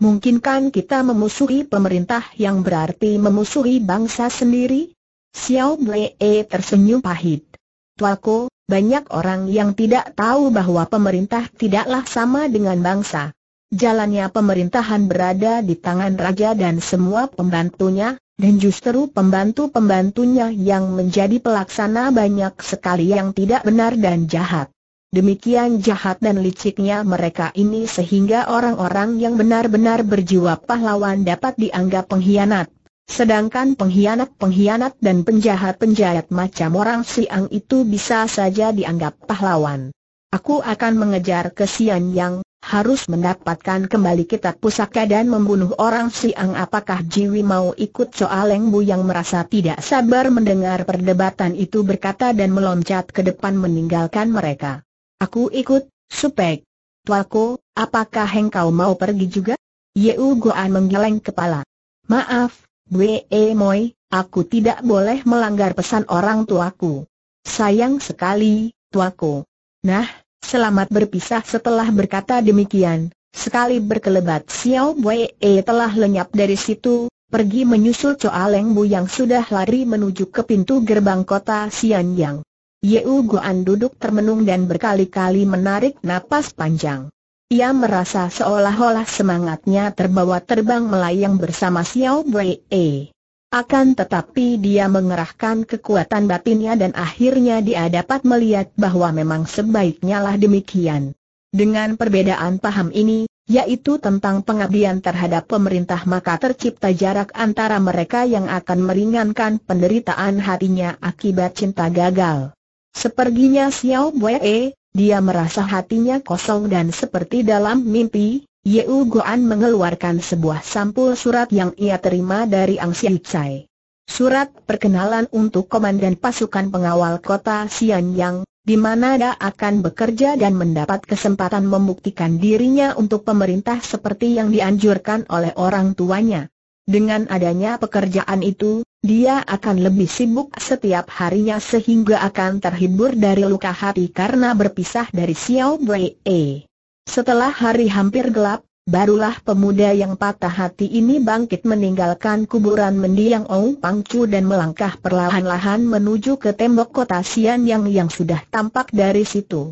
Mungkinkan kita memusuhi pemerintah yang berarti memusuhi bangsa sendiri? Xiao Blee tersenyum pahit. Tuaku, banyak orang yang tidak tahu bahwa pemerintah tidaklah sama dengan bangsa. Jalannya pemerintahan berada di tangan raja dan semua pembantunya, dan justru pembantu-pembantunya yang menjadi pelaksana banyak sekali yang tidak benar dan jahat. Demikian jahat dan liciknya mereka ini sehingga orang-orang yang benar-benar berjiwa pahlawan dapat dianggap pengkhianat. Sedangkan pengkhianat-pengkhianat dan penjahat-penjahat macam orang siang itu bisa saja dianggap pahlawan. Aku akan mengejar kesian Yang, harus mendapatkan kembali kitab pusaka dan membunuh orang siang apakah Jiwi mau ikut Soaleng Bu yang merasa tidak sabar mendengar perdebatan itu berkata dan meloncat ke depan meninggalkan mereka. Aku ikut, Supek. Tuaku, apakah engkau mau pergi juga? Yeu Goan menggeleng kepala. Maaf, Bwe Moi, aku tidak boleh melanggar pesan orang tuaku. Sayang sekali, tuaku. Nah, selamat berpisah setelah berkata demikian. Sekali berkelebat Xiao Bwe e telah lenyap dari situ, pergi menyusul Choa Leng Bu yang sudah lari menuju ke pintu gerbang kota Xianyang. Yeu Guan duduk termenung dan berkali-kali menarik napas panjang. Ia merasa seolah-olah semangatnya terbawa terbang melayang bersama Xiao Wei. Akan tetapi dia mengerahkan kekuatan batinnya dan akhirnya dia dapat melihat bahwa memang sebaiknya lah demikian. Dengan perbedaan paham ini, yaitu tentang pengabdian terhadap pemerintah maka tercipta jarak antara mereka yang akan meringankan penderitaan hatinya akibat cinta gagal. Seperginya Xiao Wei dia merasa hatinya kosong dan seperti dalam mimpi, Yeu Goan mengeluarkan sebuah sampul surat yang ia terima dari Ang Siu Chai. Surat perkenalan untuk komandan pasukan pengawal kota Xianyang, di mana dia akan bekerja dan mendapat kesempatan membuktikan dirinya untuk pemerintah seperti yang dianjurkan oleh orang tuanya. Dengan adanya pekerjaan itu, dia akan lebih sibuk setiap harinya sehingga akan terhibur dari luka hati karena berpisah dari Xiao Wei. Setelah hari hampir gelap, barulah pemuda yang patah hati ini bangkit meninggalkan kuburan mendiang Ong Chu dan melangkah perlahan-lahan menuju ke tembok kota Xian yang yang sudah tampak dari situ.